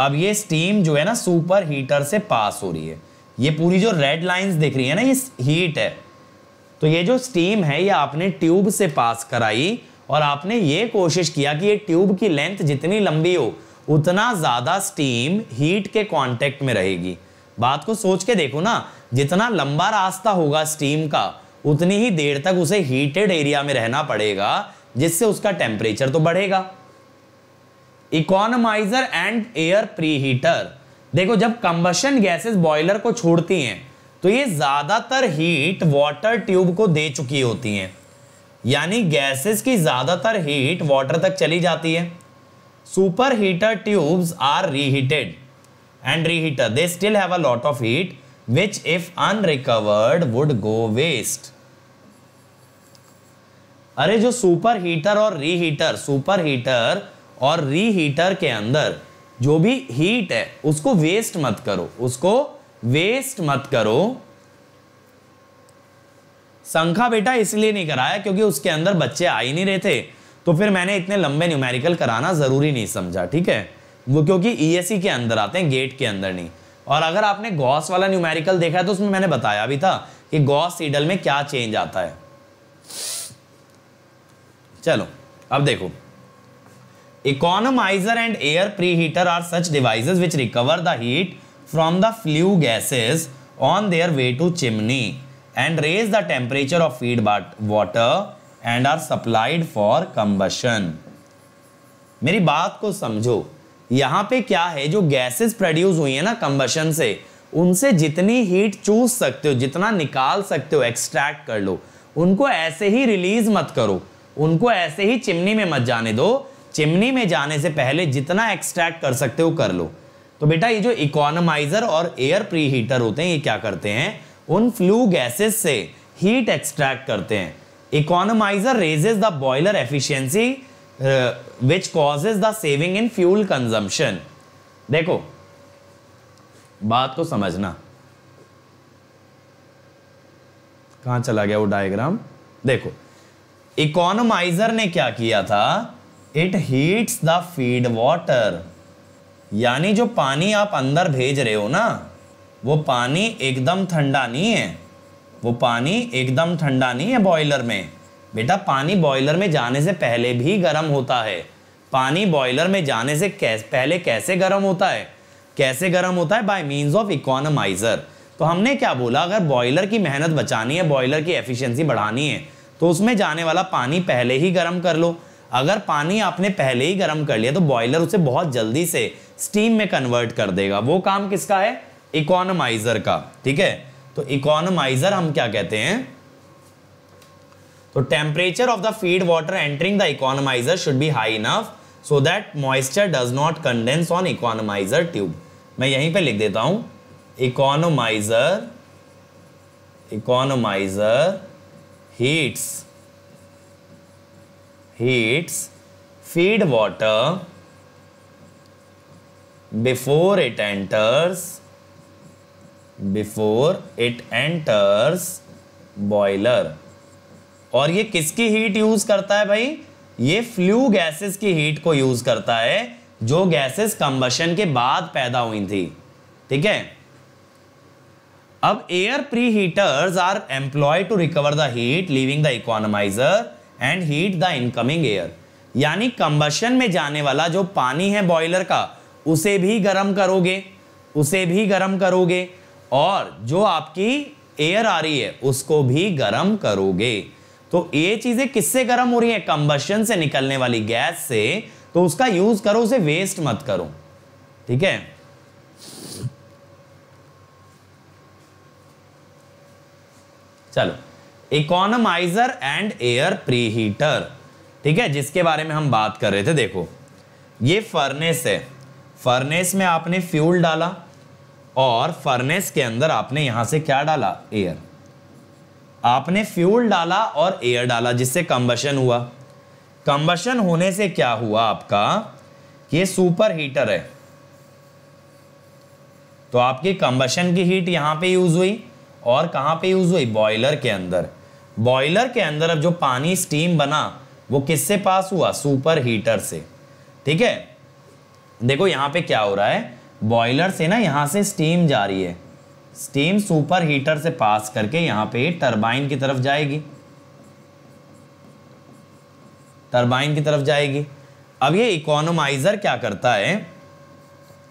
अब ये स्टीम जो है ना सुपर हीटर से पास हो रही है ये पूरी जो रेड लाइंस दिख रही है ना ये हीट है तो ये जो स्टीम है ये आपने ट्यूब से पास कराई और आपने ये कोशिश किया कि ये ट्यूब की लेंथ जितनी लंबी हो उतना ज़्यादा स्टीम हीट के कांटेक्ट में रहेगी बात को सोच के देखो ना जितना लंबा रास्ता होगा स्टीम का उतनी ही देर तक उसे हीटेड एरिया में रहना पड़ेगा जिससे उसका टेम्परेचर तो बढ़ेगा economizer and air pre preheater देखो जब कंबशन गैसेस बॉयलर को छोड़ती हैं तो ये ज़्यादातर हीट वाटर ट्यूब को दे चुकी होती हैं यानी गैसेस की ज़्यादातर हीट वाटर तक चली जाती है superheater tubes are reheated and reheater they still have a lot of heat which if unrecovered would go waste अरे जो सुपर हीटर और रीहीटर सुपर हीटर और री हीटर के अंदर जो भी हीट है उसको वेस्ट मत करो उसको वेस्ट मत करो संखा बेटा इसलिए नहीं कराया क्योंकि उसके अंदर बच्चे आ ही नहीं रहे थे तो फिर मैंने इतने लंबे न्यूमेरिकल कराना ज़रूरी नहीं समझा ठीक है वो क्योंकि ई e के अंदर आते हैं गेट के अंदर नहीं और अगर आपने गॉस वाला न्यूमेरिकल देखा है तो उसमें मैंने बताया भी था कि गॉस सीडल में क्या चेंज आता है चलो अब देखो economizer and air pre preheater are such devices which recover the heat from the flue gases on their way to chimney and raise the temperature of feed water and are supplied for combustion मेरी बात को समझो यहाँ पे क्या है जो gases produce हुई है ना कम्बशन से उनसे जितनी हीट चूस सकते हो जितना निकाल सकते हो एक्सट्रैक्ट कर लो उनको ऐसे ही रिलीज मत करो उनको ऐसे ही चिमनी में मत जाने दो चिमनी में जाने से पहले जितना एक्सट्रैक्ट कर सकते हो कर लो तो बेटा ये जो इकोनोमाइजर और एयर प्री हीटर होते हैं ये क्या करते हैं उन फ्लू गैसेस से हीट एक्सट्रैक्ट करते हैं economizer raises the boiler efficiency which causes the saving in fuel consumption देखो बात को समझना कहा चला गया वो डायग्राम देखो इकोनोमाइजर ने क्या किया था it heats the feed water यानी जो पानी आप अंदर भेज रहे हो ना वो पानी एकदम ठंडा नहीं है वो पानी एकदम ठंडा नहीं है बॉयलर में बेटा पानी बॉयलर में जाने से पहले भी गर्म होता है पानी बॉयलर में जाने से कैस, पहले कैसे गर्म होता है कैसे गर्म होता है बाय मीन्स ऑफ इकोनमाइजर तो हमने क्या बोला अगर बॉयलर की मेहनत बचानी है बॉयलर की एफिशिएंसी बढ़ानी है तो उसमें जाने वाला पानी पहले ही गर्म कर लो अगर पानी आपने पहले ही गर्म कर लिया तो बॉयलर उसे बहुत जल्दी से स्टीम में कन्वर्ट कर देगा वो काम किसका है इकोनोमाइजर का ठीक है तो इकोनोमाइजर हम क्या कहते हैं तो temperature of the feed water entering the economizer should be high enough so that moisture does not condense on economizer tube मैं यहीं पे लिख देता हूं economizer economizer heats heats feed water before it enters before it enters boiler और ये किसकी heat use करता है भाई ये फ्लू गैसेस की हीट को यूज करता है जो गैसेस कंबशन के बाद पैदा हुई थी ठीक है अब air preheaters are employ to recover the heat leaving the economizer and heat the incoming air यानी कंबशन में जाने वाला जो पानी है बॉयलर का उसे भी गर्म करोगे उसे भी गर्म करोगे और जो आपकी एयर आ रही है उसको भी गर्म करोगे तो ये चीज़ें किससे गर्म हो रही है कंबशन से निकलने वाली गैस से तो उसका यूज़ करो उसे वेस्ट मत करो ठीक है चलो economizer and air pre preheater ठीक है जिसके बारे में हम बात कर रहे थे देखो ये फर्नेस है फर्नेस में आपने फ्यूल डाला और फर्नेस के अंदर आपने यहां से क्या डाला एयर आपने फ्यूल डाला और एयर डाला जिससे कंबशन हुआ कंबशन होने से क्या हुआ आपका ये सुपर हीटर है तो आपकी कंबशन की हीट यहां पे यूज हुई और कहां पे यूज हुई बॉयलर के अंदर बॉयलर के अंदर अब जो पानी स्टीम बना वो किससे पास हुआ सुपर हीटर से ठीक है देखो यहां पे क्या हो रहा है बॉयलर से ना यहां से स्टीम जा रही है स्टीम सुपर हीटर से पास करके यहाँ पे टरबाइन की तरफ जाएगी टरबाइन की तरफ जाएगी अब ये इकोनोमाइज़र क्या करता है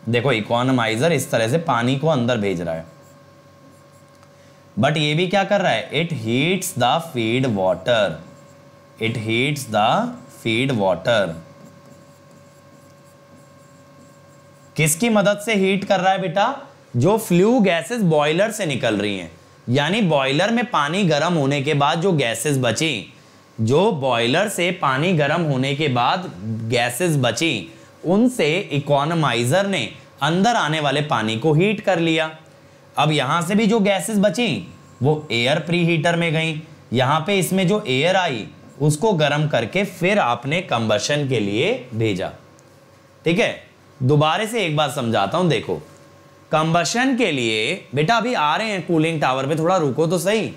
देखो इकोनोमाइज़र इस तरह से पानी को अंदर भेज रहा है बट ये भी क्या कर रहा है it heats the feed water it heats the feed water किसकी मदद से हीट कर रहा है बेटा जो फ्लू गैसेस बॉयलर से निकल रही हैं यानी बॉयलर में पानी गर्म होने के बाद जो गैसेस बची जो बॉयलर से पानी गर्म होने के बाद गैसेस बची उनसे इकोनमाइजर ने अंदर आने वाले पानी को हीट कर लिया अब यहां से भी जो गैसेस बची वो एयर प्री हीटर में गई यहां पे इसमें जो एयर आई उसको गर्म करके फिर आपने कंबशन के लिए भेजा ठीक है दोबारे से एक बार समझाता हूं देखो कंबशन के लिए बेटा अभी आ रहे हैं कूलिंग टावर पे थोड़ा रुको तो सही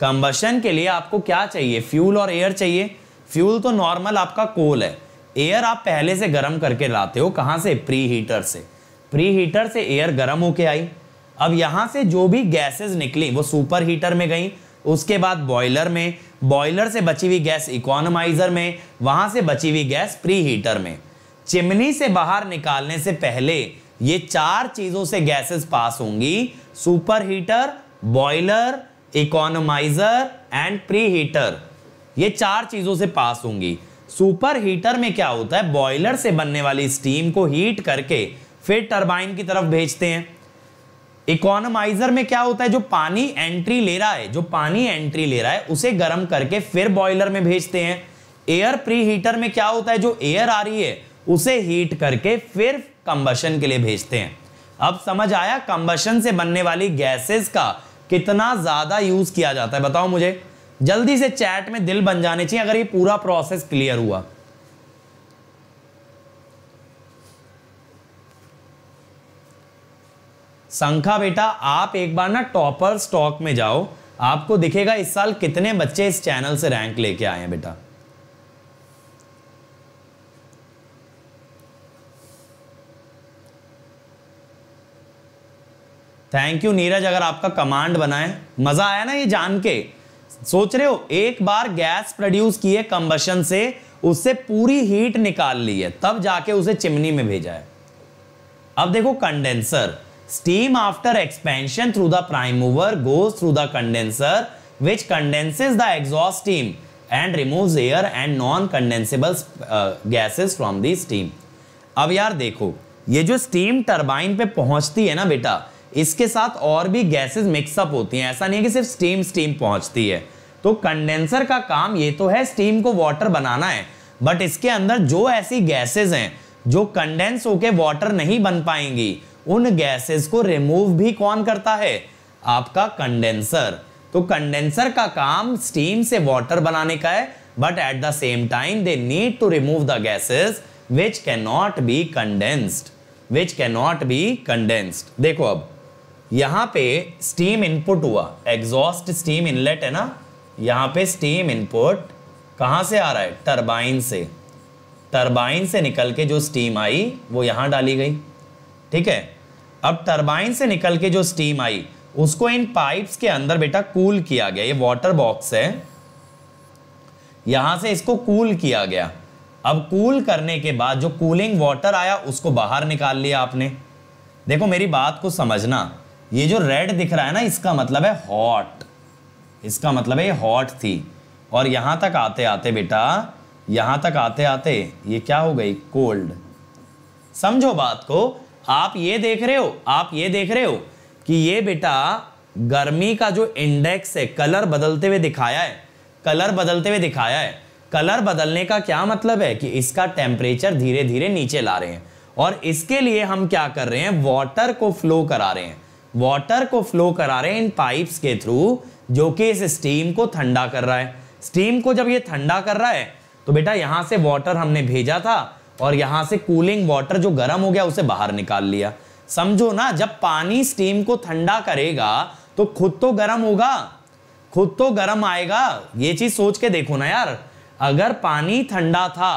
कंबशन के लिए आपको क्या चाहिए फ्यूल और एयर चाहिए फ्यूल तो नॉर्मल आपका कोल है एयर आप पहले से गर्म करके लाते हो कहाँ से प्री हीटर से प्री हीटर से एयर गर्म होके आई अब यहाँ से जो भी गैसेस निकली वो सुपर हीटर में गई उसके बाद बॉयलर में बॉयलर से बची हुई गैस इकोनोमाइजर में वहाँ से बची हुई गैस प्री हीटर में चिमनी से बाहर निकालने से पहले ये चार चीज़ों से गैसेस पास होंगी superheater boiler economizer and preheater ये चार चीज़ों से पास होंगी सुपर हीटर में क्या होता है बॉयलर से बनने वाली स्टीम को हीट करके फिर टरबाइन की तरफ भेजते हैं इकोनोमाइजर में क्या होता है जो पानी एंट्री ले रहा है जो पानी एंट्री ले रहा है उसे गर्म करके फिर बॉयलर में भेजते हैं एयर प्री हीटर में क्या होता है जो एयर आ रही है उसे हीट करके फिर कंबशन के लिए भेजते हैं अब समझ आया कंबशन से बनने वाली गैसेस का कितना ज्यादा यूज किया जाता है बताओ मुझे जल्दी से चैट में दिल बन जाने चाहिए अगर ये पूरा प्रोसेस क्लियर हुआ शंखा बेटा आप एक बार ना टॉपर स्टॉक में जाओ आपको दिखेगा इस साल कितने बच्चे इस चैनल से रैंक लेके आए हैं बेटा थैंक यू नीरज अगर आपका कमांड बनाए मजा आया ना ये जान के सोच रहे हो एक बार गैस प्रोड्यूस किए कंबशन से उससे पूरी हीट निकाल ली है तब जाके उसे चिमनी में भेजा है अब देखो condenser Steam after expansion through the prime mover goes through the condenser which condenses the exhaust steam and removes air and non-condensable uh, gases from the steam. अब यार देखो ये जो स्टीम टरबाइन पे पहुंचती है ना बेटा इसके साथ और भी गैसेस मिक्सअप होती हैं ऐसा नहीं है कि सिर्फ स्टीम स्टीम पहुंचती है तो कंडेंसर का काम ये तो है स्टीम को वाटर बनाना है बट इसके अंदर जो ऐसी गैसेज हैं जो कंडेंस होके वाटर नहीं बन पाएंगी उन गैसेस को रिमूव भी कौन करता है आपका कंडेंसर तो कंडेंसर का काम स्टीम से वाटर बनाने का है but at the same time they need to remove the gases which can not be condensed which can not be condensed देखो अब यहां पे स्टीम इनपुट हुआ एग्जॉस्ट स्टीम इनलेट है ना यहां पे स्टीम इनपुट कहां से आ रहा है टर्बाइन से टर्बाइन से निकल के जो स्टीम आई वो यहां डाली गई ठीक है अब टर्बाइन से निकल के जो स्टीम आई उसको इन पाइप्स के अंदर बेटा कूल किया गया ये वाटर बॉक्स है यहां से इसको कूल किया गया अब कूल करने के बाद जो कूलिंग वाटर आया उसको बाहर निकाल लिया आपने देखो मेरी बात को समझना ये जो रेड दिख रहा है ना इसका मतलब है हॉट इसका मतलब है ये हॉट थी और यहां तक आते आते बेटा यहां तक आते आते ये क्या हो गई कोल्ड समझो बात को आप ये देख रहे हो आप ये देख रहे हो कि ये बेटा गर्मी का जो इंडेक्स है कलर बदलते हुए दिखाया है कलर बदलते हुए दिखाया है कलर बदलने का क्या मतलब है कि इसका टेम्परेचर धीरे धीरे नीचे ला रहे हैं और इसके लिए हम क्या कर रहे हैं वाटर को फ्लो करा रहे हैं वाटर को फ्लो करा रहे हैं इन पाइप्स के थ्रू जो कि इस स्टीम को ठंडा कर रहा है स्टीम को जब ये ठंडा कर रहा है तो बेटा यहाँ से वाटर हमने भेजा था और यहाँ से कूलिंग वाटर जो गर्म हो गया उसे बाहर निकाल लिया समझो ना जब पानी स्टीम को ठंडा करेगा तो खुद तो गर्म होगा खुद तो गर्म आएगा ये चीज सोच के देखो ना यार अगर पानी ठंडा था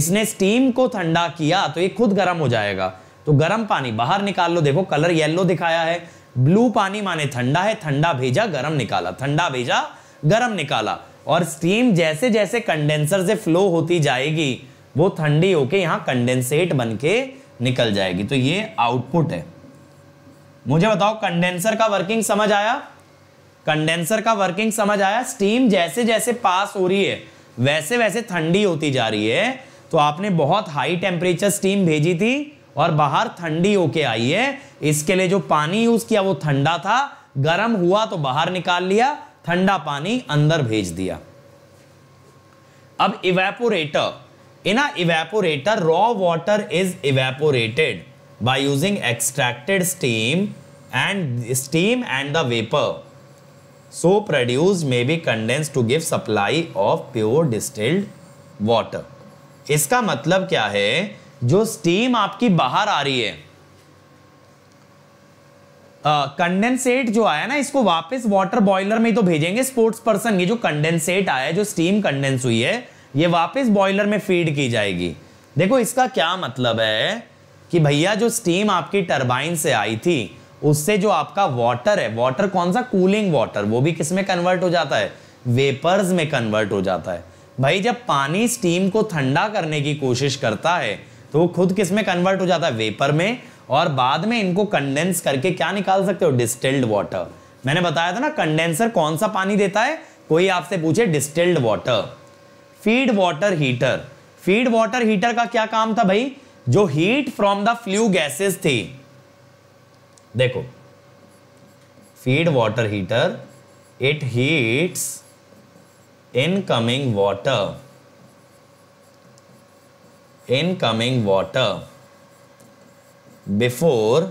इसने स्टीम को ठंडा किया तो ये खुद गर्म हो जाएगा तो गर्म पानी बाहर निकाल लो देखो कलर येलो दिखाया है ब्लू पानी माने ठंडा है ठंडा भेजा गर्म निकाला ठंडा भेजा गर्म निकाला और स्टीम जैसे जैसे कंडेंसर से फ्लो होती जाएगी वो ठंडी होके यहाँ कंडेंसेट बन के निकल जाएगी तो ये आउटपुट है मुझे बताओ कंडेंसर का वर्किंग समझ आया कंडेंसर का वर्किंग समझ आया स्टीम जैसे जैसे पास हो रही है वैसे वैसे ठंडी होती जा रही है तो आपने बहुत हाई टेम्परेचर स्टीम भेजी थी और बाहर ठंडी होके आई है इसके लिए जो पानी यूज किया वो ठंडा था गर्म हुआ तो बाहर निकाल लिया ठंडा पानी अंदर भेज दिया अब evaporator in a evaporator raw water is evaporated by using extracted steam and steam and the vapour so produce may be condense to give supply of pure distilled water इसका मतलब क्या है जो स्टीम आपकी बाहर आ रही है कंडेंसेट uh, जो आया ना इसको वापस वाटर बॉयलर में ही तो भेजेंगे स्पोर्ट्स पर्सन ये जो कंडेंसेट आया जो स्टीम कंडेंस हुई है ये वापस बॉयलर में फीड की जाएगी देखो इसका क्या मतलब है कि भैया जो स्टीम आपकी टरबाइन से आई थी उससे जो आपका वाटर है वाटर कौन सा कूलिंग वाटर वो भी किस में कन्वर्ट हो जाता है वेपर्स में कन्वर्ट हो जाता है भाई जब पानी स्टीम को ठंडा करने की कोशिश करता है तो वो खुद किस में कन्वर्ट हो जाता है वेपर में और बाद में इनको कंडेंस करके क्या निकाल सकते हो डिस्टिल्ड वाटर मैंने बताया था ना कंडेंसर कौन सा पानी देता है कोई आपसे पूछे distilled water feed water heater feed water heater का क्या काम था भाई जो heat from the flue gases थी देखो feed water heater it heats incoming water incoming water before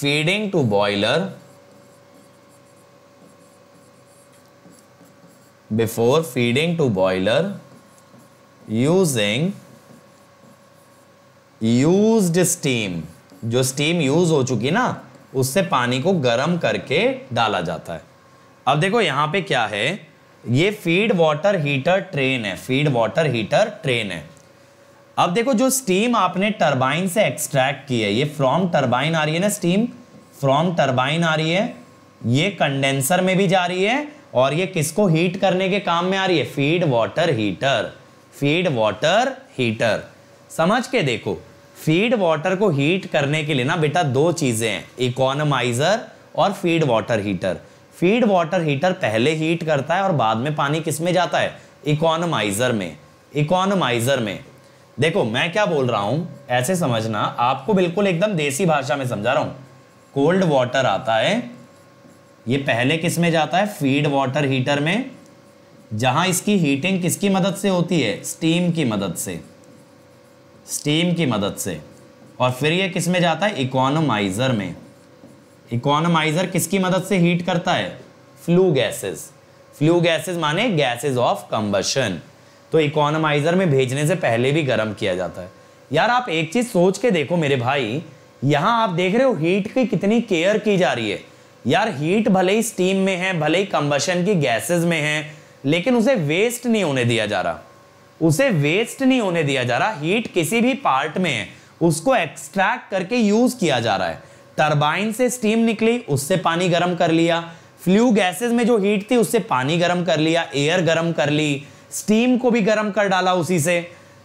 feeding to boiler before feeding to boiler using used steam जो steam use हो चुकी ना उससे पानी को गर्म करके डाला जाता है अब देखो यहाँ पे क्या है ये फीड वाटर हीटर ट्रेन है फीड वाटर हीटर ट्रेन है अब देखो जो स्टीम आपने टरबाइन से एक्सट्रैक्ट की है ये फ्रॉम टरबाइन आ रही है ना स्टीम फ्रॉम टरबाइन आ रही है ये कंडेंसर में भी जा रही है और ये किसको हीट करने के काम में आ रही है feed water heater feed water heater समझ के देखो फीड वाटर को हीट करने के लिए ना बेटा दो चीज़ें हैं इकोनमाइज़र और feed water heater feed water heater पहले हीट करता है और बाद में पानी किस में जाता है इकोनमाइजर में इकोनमाइजर में देखो मैं क्या बोल रहा हूँ ऐसे समझना आपको बिल्कुल एकदम देसी भाषा में समझा रहा हूँ कोल्ड वाटर आता है ये पहले किस में जाता है फीड वाटर हीटर में जहां इसकी हीटिंग किसकी मदद से होती है स्टीम की मदद से स्टीम की मदद से और फिर ये किस में जाता है इकोनोमाइज़र में इकोनोमाइज़र किसकी मदद से हीट करता है फ्लू गैसेस फ्लू गैसेस माने गैसेस ऑफ कंबशन तो इकोनोमाइज़र में भेजने से पहले भी गर्म किया जाता है यार आप एक चीज़ सोच के देखो मेरे भाई यहां आप देख रहे हो हीट की कितनी केयर की जा रही है यार हीट भले ही स्टीम में है भले ही कंबशन की गैसेस में है लेकिन उसे वेस्ट नहीं होने दिया जा रहा उसे वेस्ट नहीं होने दिया जा रहा हीट किसी भी पार्ट में है उसको एक्सट्रैक्ट करके यूज किया जा रहा है टर्बाइन से स्टीम निकली उससे पानी गर्म कर लिया फ्लू गैसेज में जो हीट थी उससे पानी गर्म कर लिया एयर गर्म कर ली स्टीम को भी गर्म कर डाला उसी से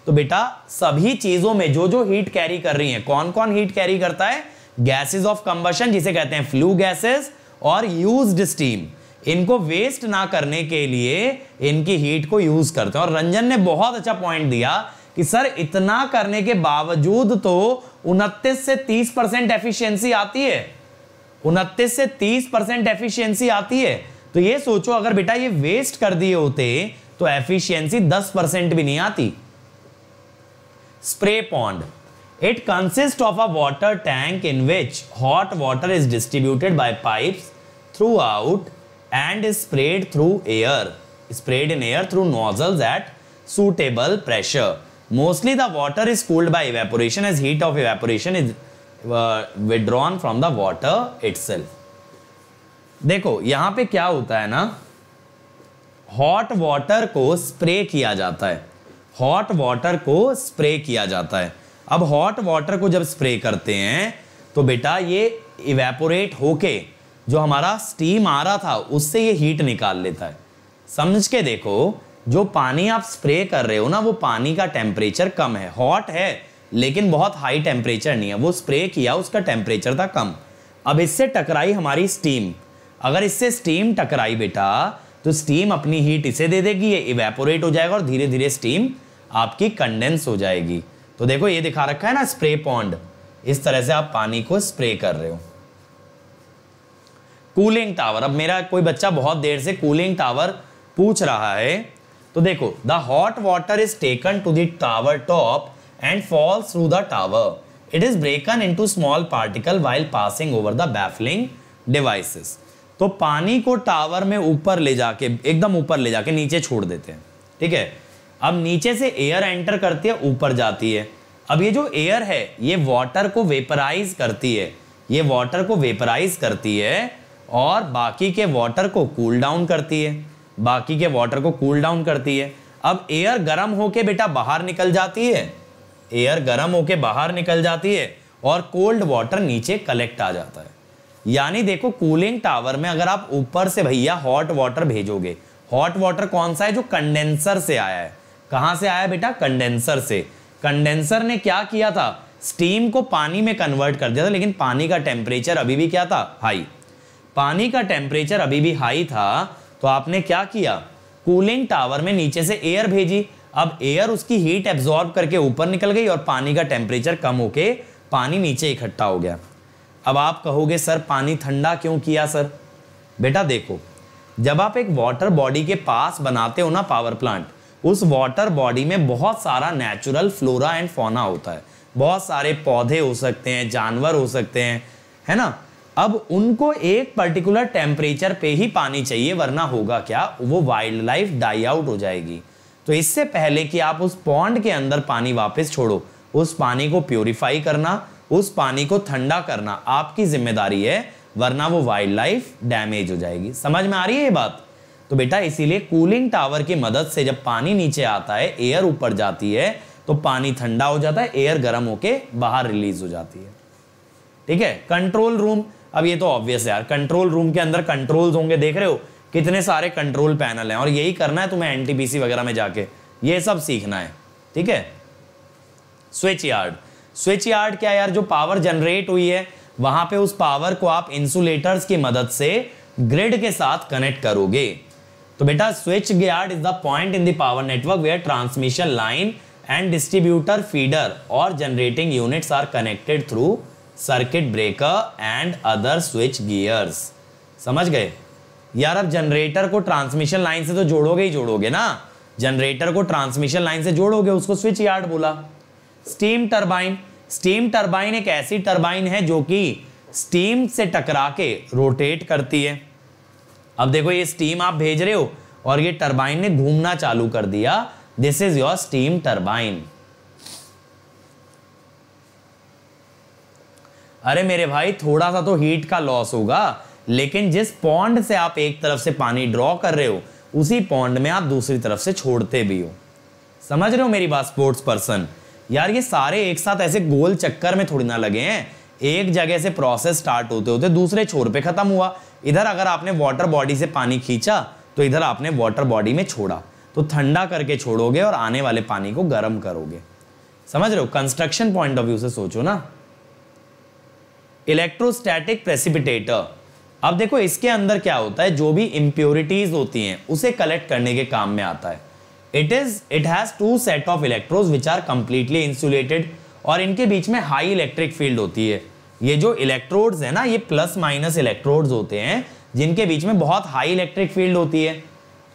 तो बेटा सभी चीजों में जो जो हीट कैरी कर रही है कौन कौन हीट कैरी करता है गैसेज ऑफ कंबशन जिसे कहते हैं फ्लू गैसेस और यूज्ड स्टीम इनको वेस्ट ना करने के लिए इनकी हीट को यूज करते हैं और रंजन ने बहुत अच्छा पॉइंट दिया कि सर इतना करने के बावजूद तो उनतीस से तीस परसेंट एफिशियंसी आती है उनतीस से तीस परसेंट एफिशियंसी आती है तो ये सोचो अगर बेटा ये वेस्ट कर दिए होते तो एफिशियंसी 10 परसेंट भी नहीं आती spray pond it consist of a water tank in which hot water is distributed by pipe throughout and spread through air spread in air through nozzles at suitable pressure mostly the water is cooled by evaporation as heat of evaporation is withdrawn from the water itself देखो यहां पे क्या होता है ना hot water को spray किया जाता है हॉट वॉटर को स्प्रे किया जाता है अब हॉट वाटर को जब स्प्रे करते हैं तो बेटा ये इवेपोरेट होके जो हमारा स्टीम आ रहा था उससे ये हीट निकाल लेता है समझ के देखो जो पानी आप स्प्रे कर रहे हो ना वो पानी का टेम्परेचर कम है हॉट है लेकिन बहुत हाई टेम्परेचर नहीं है वो स्प्रे किया उसका टेम्परेचर था कम अब इससे टकराई हमारी स्टीम अगर इससे स्टीम टकराई बेटा तो स्टीम अपनी हीट इसे दे देगी ये इवेपोरेट हो जाएगा और धीरे धीरे स्टीम आपकी कंडेंस हो जाएगी तो देखो ये दिखा रखा है ना स्प्रे पॉन्ड इस तरह से आप पानी को स्प्रे कर रहे हो कूलिंग टावर अब मेरा कोई बच्चा बहुत देर से कूलिंग टावर पूछ रहा है तो देखो the hot water is taken to the tower top and falls through the tower it is broken into small particle while passing over the baffling devices तो पानी को टावर में ऊपर ले जाके एकदम ऊपर ले जाके नीचे छोड़ देते हैं ठीक है अब नीचे से एयर एंटर करती है ऊपर जाती है अब ये जो एयर है ये वाटर को वेपराइज करती है ये वाटर को वेपराइज करती है और बाकी के वाटर को कूल डाउन करती है बाकी के वाटर को कूल डाउन करती है अब एयर गर्म होके बेटा बाहर निकल जाती है एयर गर्म होके बाहर निकल जाती है और कोल्ड वाटर नीचे कलेक्ट आ जाता है यानी देखो कूलिंग टावर में अगर आप ऊपर से भैया हॉट वाटर भेजोगे हॉट वाटर कौन सा है जो कंडेंसर से आया है कहाँ से आया बेटा कंडेंसर से कंडेंसर ने क्या किया था स्टीम को पानी में कन्वर्ट कर दिया था लेकिन पानी का टेम्परेचर अभी भी क्या था हाई पानी का टेम्परेचर अभी भी हाई था तो आपने क्या किया कूलिंग टावर में नीचे से एयर भेजी अब एयर उसकी हीट एब्जॉर्ब करके ऊपर निकल गई और पानी का टेम्परेचर कम होके पानी नीचे इकट्ठा हो गया अब आप कहोगे सर पानी ठंडा क्यों किया सर बेटा देखो जब आप एक वाटर बॉडी के पास बनाते हो ना पावर प्लांट उस वाटर बॉडी में बहुत सारा नेचुरल फ्लोरा एंड फोना होता है बहुत सारे पौधे हो सकते हैं जानवर हो सकते हैं है ना अब उनको एक पर्टिकुलर टेम्परेचर पे ही पानी चाहिए वरना होगा क्या वो वाइल्ड लाइफ डाई आउट हो जाएगी तो इससे पहले कि आप उस पॉन्ड के अंदर पानी वापस छोड़ो उस पानी को प्योरीफाई करना उस पानी को ठंडा करना आपकी जिम्मेदारी है वरना वो वाइल्ड लाइफ डैमेज हो जाएगी समझ में आ रही है ये बात तो बेटा इसीलिए कूलिंग टावर की मदद से जब पानी नीचे आता है एयर ऊपर जाती है तो पानी ठंडा हो जाता है एयर गर्म होके बाहर रिलीज हो जाती है ठीक है कंट्रोल रूम अब ये तो ऑब्वियस यार कंट्रोल रूम के अंदर कंट्रोल्स होंगे देख रहे हो कितने सारे कंट्रोल पैनल हैं और यही करना है तुम्हें एनटीपीसी वगैरह में जाके ये सब सीखना है ठीक है स्विच यार्ड स्विच यार्ड क्या यार जो पावर जनरेट हुई है वहां पे उस पावर को आप इंसुलेटर्स की मदद से ग्रिड के साथ कनेक्ट करोगे तो बेटा switchyard is the point in the power network where transmission line and distributor feeder और generating units are connected through circuit breaker and other switchgears समझ गए यार अब जनरेटर को ट्रांसमिशन लाइन से तो जोड़ोगे ही जोड़ोगे ना जनरेटर को ट्रांसमिशन लाइन से जोड़ोगे उसको स्विच यार्ड बोला स्टीम टर्बाइन स्टीम टर्बाइन एक ऐसी टर्बाइन है जो कि स्टीम से टकरा के रोटेट करती है अब देखो ये स्टीम आप भेज रहे हो और ये टर्बाइन ने घूमना चालू कर दिया this is your steam turbine अरे मेरे भाई थोड़ा सा तो हीट का लॉस होगा लेकिन जिस पॉन्ड से आप एक तरफ से पानी ड्रॉ कर रहे हो उसी पॉन्ड में आप दूसरी तरफ से छोड़ते भी हो समझ रहे हो मेरी बात स्पोर्ट्स पर्सन यार ये सारे एक साथ ऐसे गोल चक्कर में थोड़ी ना लगे हैं एक जगह से प्रोसेस स्टार्ट होते होते दूसरे छोर पे खत्म हुआ इधर अगर आपने वाटर बॉडी से पानी खींचा तो इधर आपने वाटर बॉडी में छोड़ा तो ठंडा करके छोड़ोगे और आने वाले पानी को गर्म करोगे समझ रहे हो कंस्ट्रक्शन पॉइंट ऑफ व्यू से सोचो ना इलेक्ट्रोस्टैटिक प्रेसिपिटेटर अब देखो इसके अंदर क्या होता है जो भी इम्प्योरिटीज होती हैं उसे कलेक्ट करने के काम में आता है it is it has two set of electrodes which are completely insulated और इनके बीच में हाई इलेक्ट्रिक फील्ड होती है ये जो इलेक्ट्रोड्स है ना ये प्लस माइनस इलेक्ट्रोड्स होते हैं जिनके बीच में बहुत हाई इलेक्ट्रिक फील्ड होती है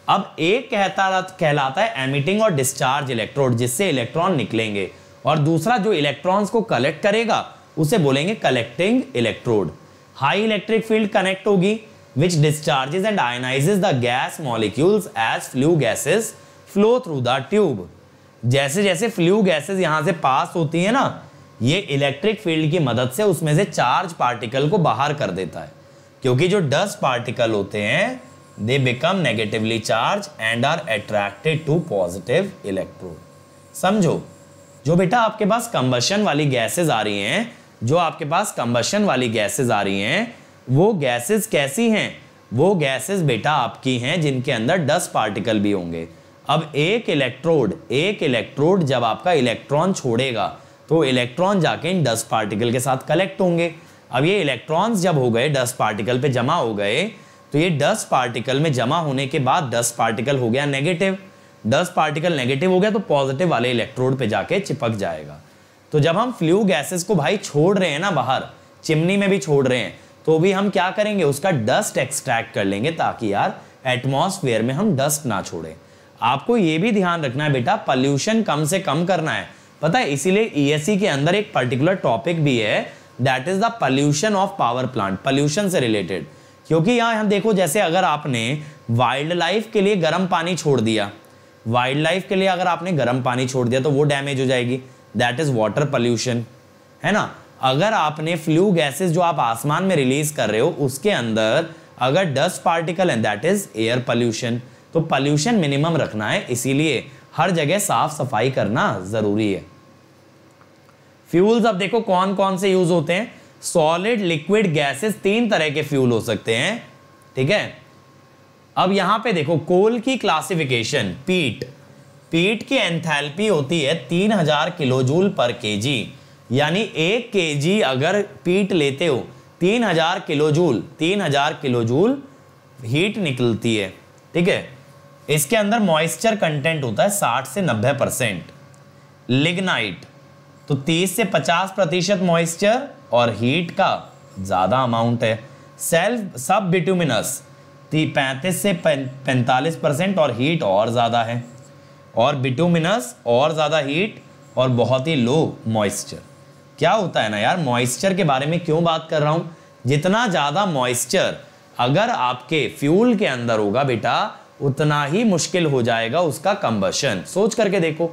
अब एक कहता कहलाता है एमिटिंग और डिस्चार्ज इलेक्ट्रोड जिससे इलेक्ट्रॉन निकलेंगे और दूसरा जो इलेक्ट्रॉन्स को कलेक्ट करेगा उसे बोलेंगे collecting electrode high electric field connect होगी which discharges and ionizes the gas molecules as flue gases flow through the tube जैसे जैसे फ्लू गैसेज यहाँ से पास होती है ना ये इलेक्ट्रिक फील्ड की मदद से उसमें से चार्ज पार्टिकल को बाहर कर देता है क्योंकि जो डस्ट पार्टिकल होते हैं they become negatively charge and are attracted to positive electrode समझो जो बेटा आपके पास कंबशन वाली गैसेज आ रही हैं जो आपके पास कंबशन वाली गैसेज आ रही हैं वो गैसेज कैसी हैं वो गैसेज बेटा आपकी हैं जिनके अंदर डस्ट पार्टिकल भी होंगे अब एक इलेक्ट्रोड एक इलेक्ट्रोड जब आपका इलेक्ट्रॉन छोड़ेगा तो इलेक्ट्रॉन जाके इन डस्ट पार्टिकल के साथ कलेक्ट होंगे अब ये इलेक्ट्रॉन्स जब हो गए डस्ट पार्टिकल पे जमा हो गए तो ये डस्ट पार्टिकल में जमा होने के बाद डस्ट पार्टिकल हो गया नेगेटिव डस्ट पार्टिकल नेगेटिव हो गया तो पॉजिटिव वाले इलेक्ट्रोड पे जाके चिपक जाएगा तो जब हम फ्लू गैसेस को भाई छोड़ रहे हैं ना बाहर चिमनी में भी छोड़ रहे हैं तो भी हम क्या करेंगे उसका डस्ट एक्सट्रैक्ट कर लेंगे ताकि यार एटमोसफेयर में हम डस्ट ना छोड़ें आपको ये भी ध्यान रखना है बेटा पॉल्यूशन कम से कम करना है पता है इसीलिए ईएससी e के अंदर एक पर्टिकुलर टॉपिक भी है that is the pollution of power plant pollution से रिलेटेड क्योंकि यहाँ हम देखो जैसे अगर आपने वाइल्ड लाइफ के लिए गर्म पानी छोड़ दिया वाइल्ड लाइफ के लिए अगर आपने गर्म पानी छोड़ दिया तो वो डैमेज हो जाएगी दैट इज वाटर पॉल्यूशन है ना अगर आपने फ्लू गैसेस जो आप आसमान में रिलीज कर रहे हो उसके अंदर अगर डस्ट पार्टिकल है दैट इज एयर पॉल्यूशन तो पॉल्यूशन मिनिमम रखना है इसीलिए हर जगह साफ सफाई करना ज़रूरी है फ्यूल्स अब देखो कौन कौन से यूज़ होते हैं सॉलिड लिक्विड गैसेस तीन तरह के फ्यूल हो सकते हैं ठीक है अब यहां पे देखो कोल की क्लासिफिकेशन पीट पीट की एंथैल्पी होती है 3000 हजार किलोजूल पर केजी यानी एक केजी अगर पीट लेते हो 3000 हजार किलोजूल 3000 हजार किलोजूल हीट निकलती है ठीक है इसके अंदर मॉइस्चर कंटेंट होता है 60 से 90 परसेंट लिग्नाइट तो 30 से 50 प्रतिशत मॉइस्चर और हीट का ज़्यादा अमाउंट है सेल्फ सब बिटूमिनस पैंतीस से पैंतालीस परसेंट और हीट और ज़्यादा है और बिटूमिनस और ज़्यादा हीट और बहुत ही लो मॉइस्चर क्या होता है ना यार मॉइस्चर के बारे में क्यों बात कर रहा हूँ जितना ज़्यादा मॉइस्चर अगर आपके फ्यूल के अंदर होगा बेटा उतना ही मुश्किल हो जाएगा उसका कंबशन सोच करके देखो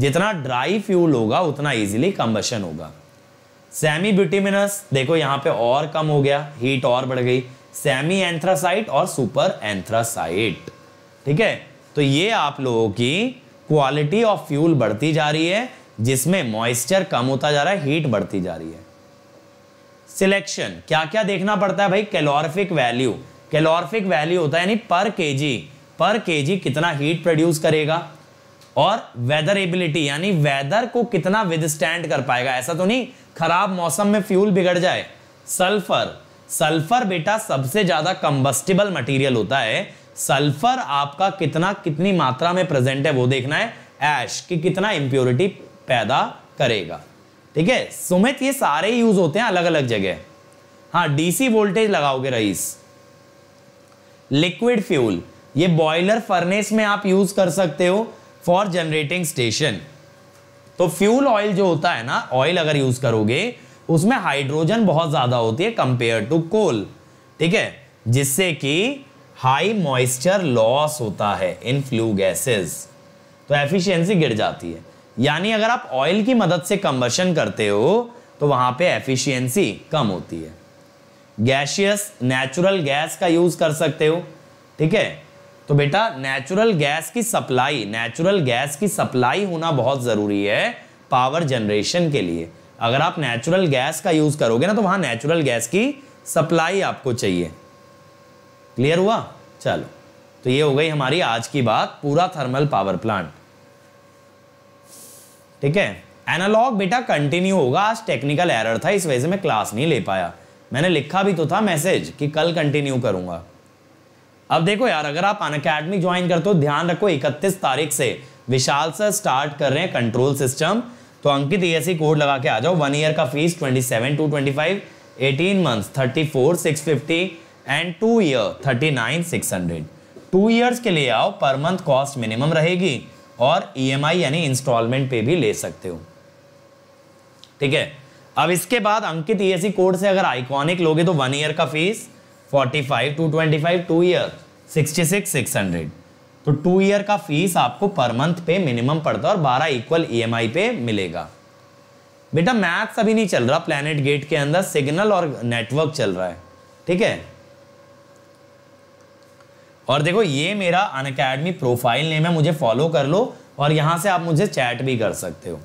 जितना ड्राई फ्यूल होगा उतना इजीली कंबशन होगा सेमी ब्यूटीमिनस देखो यहाँ पे और कम हो गया हीट और बढ़ गई सेमी एंथ्रासाइट और सुपर एंथ्रासाइट ठीक है तो ये आप लोगों की क्वालिटी ऑफ फ्यूल बढ़ती जा रही है जिसमें मॉइस्चर कम होता जा रहा है हीट बढ़ती जा रही है सिलेक्शन क्या क्या देखना पड़ता है भाई कैलोरफिक वैल्यू कैलोरफिक वैल्यू होता है यानी पर केजी पर केजी कितना हीट प्रोड्यूस करेगा और वेदर एबिलिटी यानी वेदर को कितना विदस्टैंड कर पाएगा ऐसा तो नहीं खराब मौसम में फ्यूल बिगड़ जाए सल्फर सल्फर बेटा सबसे ज्यादा कंबस्टिबल मटेरियल होता है सल्फर आपका कितना कितनी मात्रा में प्रेजेंट है वो देखना है ऐश कि कितना इंप्योरिटी पैदा करेगा ठीक है सुमित ये सारे यूज होते हैं अलग अलग जगह हाँ डीसी वोल्टेज लगाओगे रईस लिक्विड फ्यूल ये बॉयलर फर्नेस में आप यूज कर सकते हो फॉर जनरेटिंग स्टेशन तो फ्यूल ऑयल जो होता है ना ऑयल अगर यूज करोगे उसमें हाइड्रोजन बहुत ज्यादा होती है कंपेयर टू कोल ठीक है जिससे कि हाई मॉइस्चर लॉस होता है इन फ्लू गैसेस तो एफिशिएंसी गिर जाती है यानी अगर आप ऑयल की मदद से कंबशन करते हो तो वहां पे एफिशिएंसी कम होती है गैशियस नेचुरल गैस का यूज कर सकते हो ठीक है तो बेटा नेचुरल गैस की सप्लाई नेचुरल गैस की सप्लाई होना बहुत ज़रूरी है पावर जनरेशन के लिए अगर आप नेचुरल गैस का यूज़ करोगे ना तो वहाँ नेचुरल गैस की सप्लाई आपको चाहिए क्लियर हुआ चलो तो ये हो गई हमारी आज की बात पूरा थर्मल पावर प्लांट ठीक है एनालॉग बेटा कंटिन्यू होगा आज टेक्निकल एरर था इस वजह से मैं क्लास नहीं ले पाया मैंने लिखा भी तो था मैसेज कि कल कंटिन्यू करूंगा अब देखो यार अगर आप अन अकेडमी ज्वाइन करते हो ध्यान रखो इकतीस तारीख से विशाल सर स्टार्ट कर रहे हैं कंट्रोल सिस्टम तो अंकित ई कोड लगा के आ जाओ वन ईयर का fees twenty seven two twenty five eighteen month thirty four six fifty and two year thirty nine six hundred two years के लिए आओ पर मंथ कॉस्ट मिनिमम रहेगी और ई e यानी इंस्टॉलमेंट पे भी ले सकते हो ठीक है अब इसके बाद अंकित ई कोड से अगर आइकॉनिक लोगे तो वन ईयर का fees forty five two twenty five two year sixty six six hundred तो टू ईयर का फीस आपको पर मंथ पे मिनिमम पड़ता है और बारह इक्वल ई e पे मिलेगा बेटा मैथ्स अभी नहीं चल रहा प्लैनेट गेट के अंदर सिग्नल और नेटवर्क चल रहा है ठीक है और देखो ये मेरा अन अकेडमी प्रोफाइल नेम है मुझे फॉलो कर लो और यहाँ से आप मुझे चैट भी कर सकते हो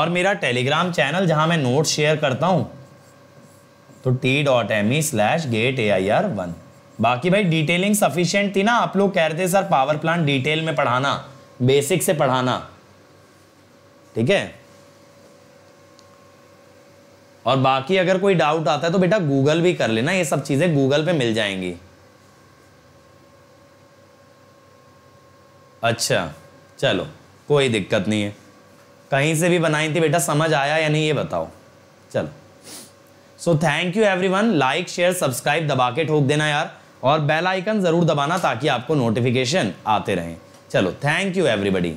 और मेरा टेलीग्राम चैनल जहाँ मैं नोट शेयर करता हूँ तो T dot M E slash get A I R one बाकी भाई डिटेलिंग सफिशियंट थी ना आप लोग कह रहे थे सर पावर प्लांट डिटेल में पढ़ाना बेसिक से पढ़ाना ठीक है और बाकी अगर कोई डाउट आता है तो बेटा गूगल भी कर लेना ये सब चीज़ें गूगल पे मिल जाएंगी अच्छा चलो कोई दिक्कत नहीं है कहीं से भी बनाई थी बेटा समझ आया या नहीं ये बताओ चलो so thank you everyone like share subscribe दबा के ठोक देना यार और बेल आइकन ज़रूर दबाना ताकि आपको नोटिफिकेशन आते रहें चलो थैंक यू एवरीबडी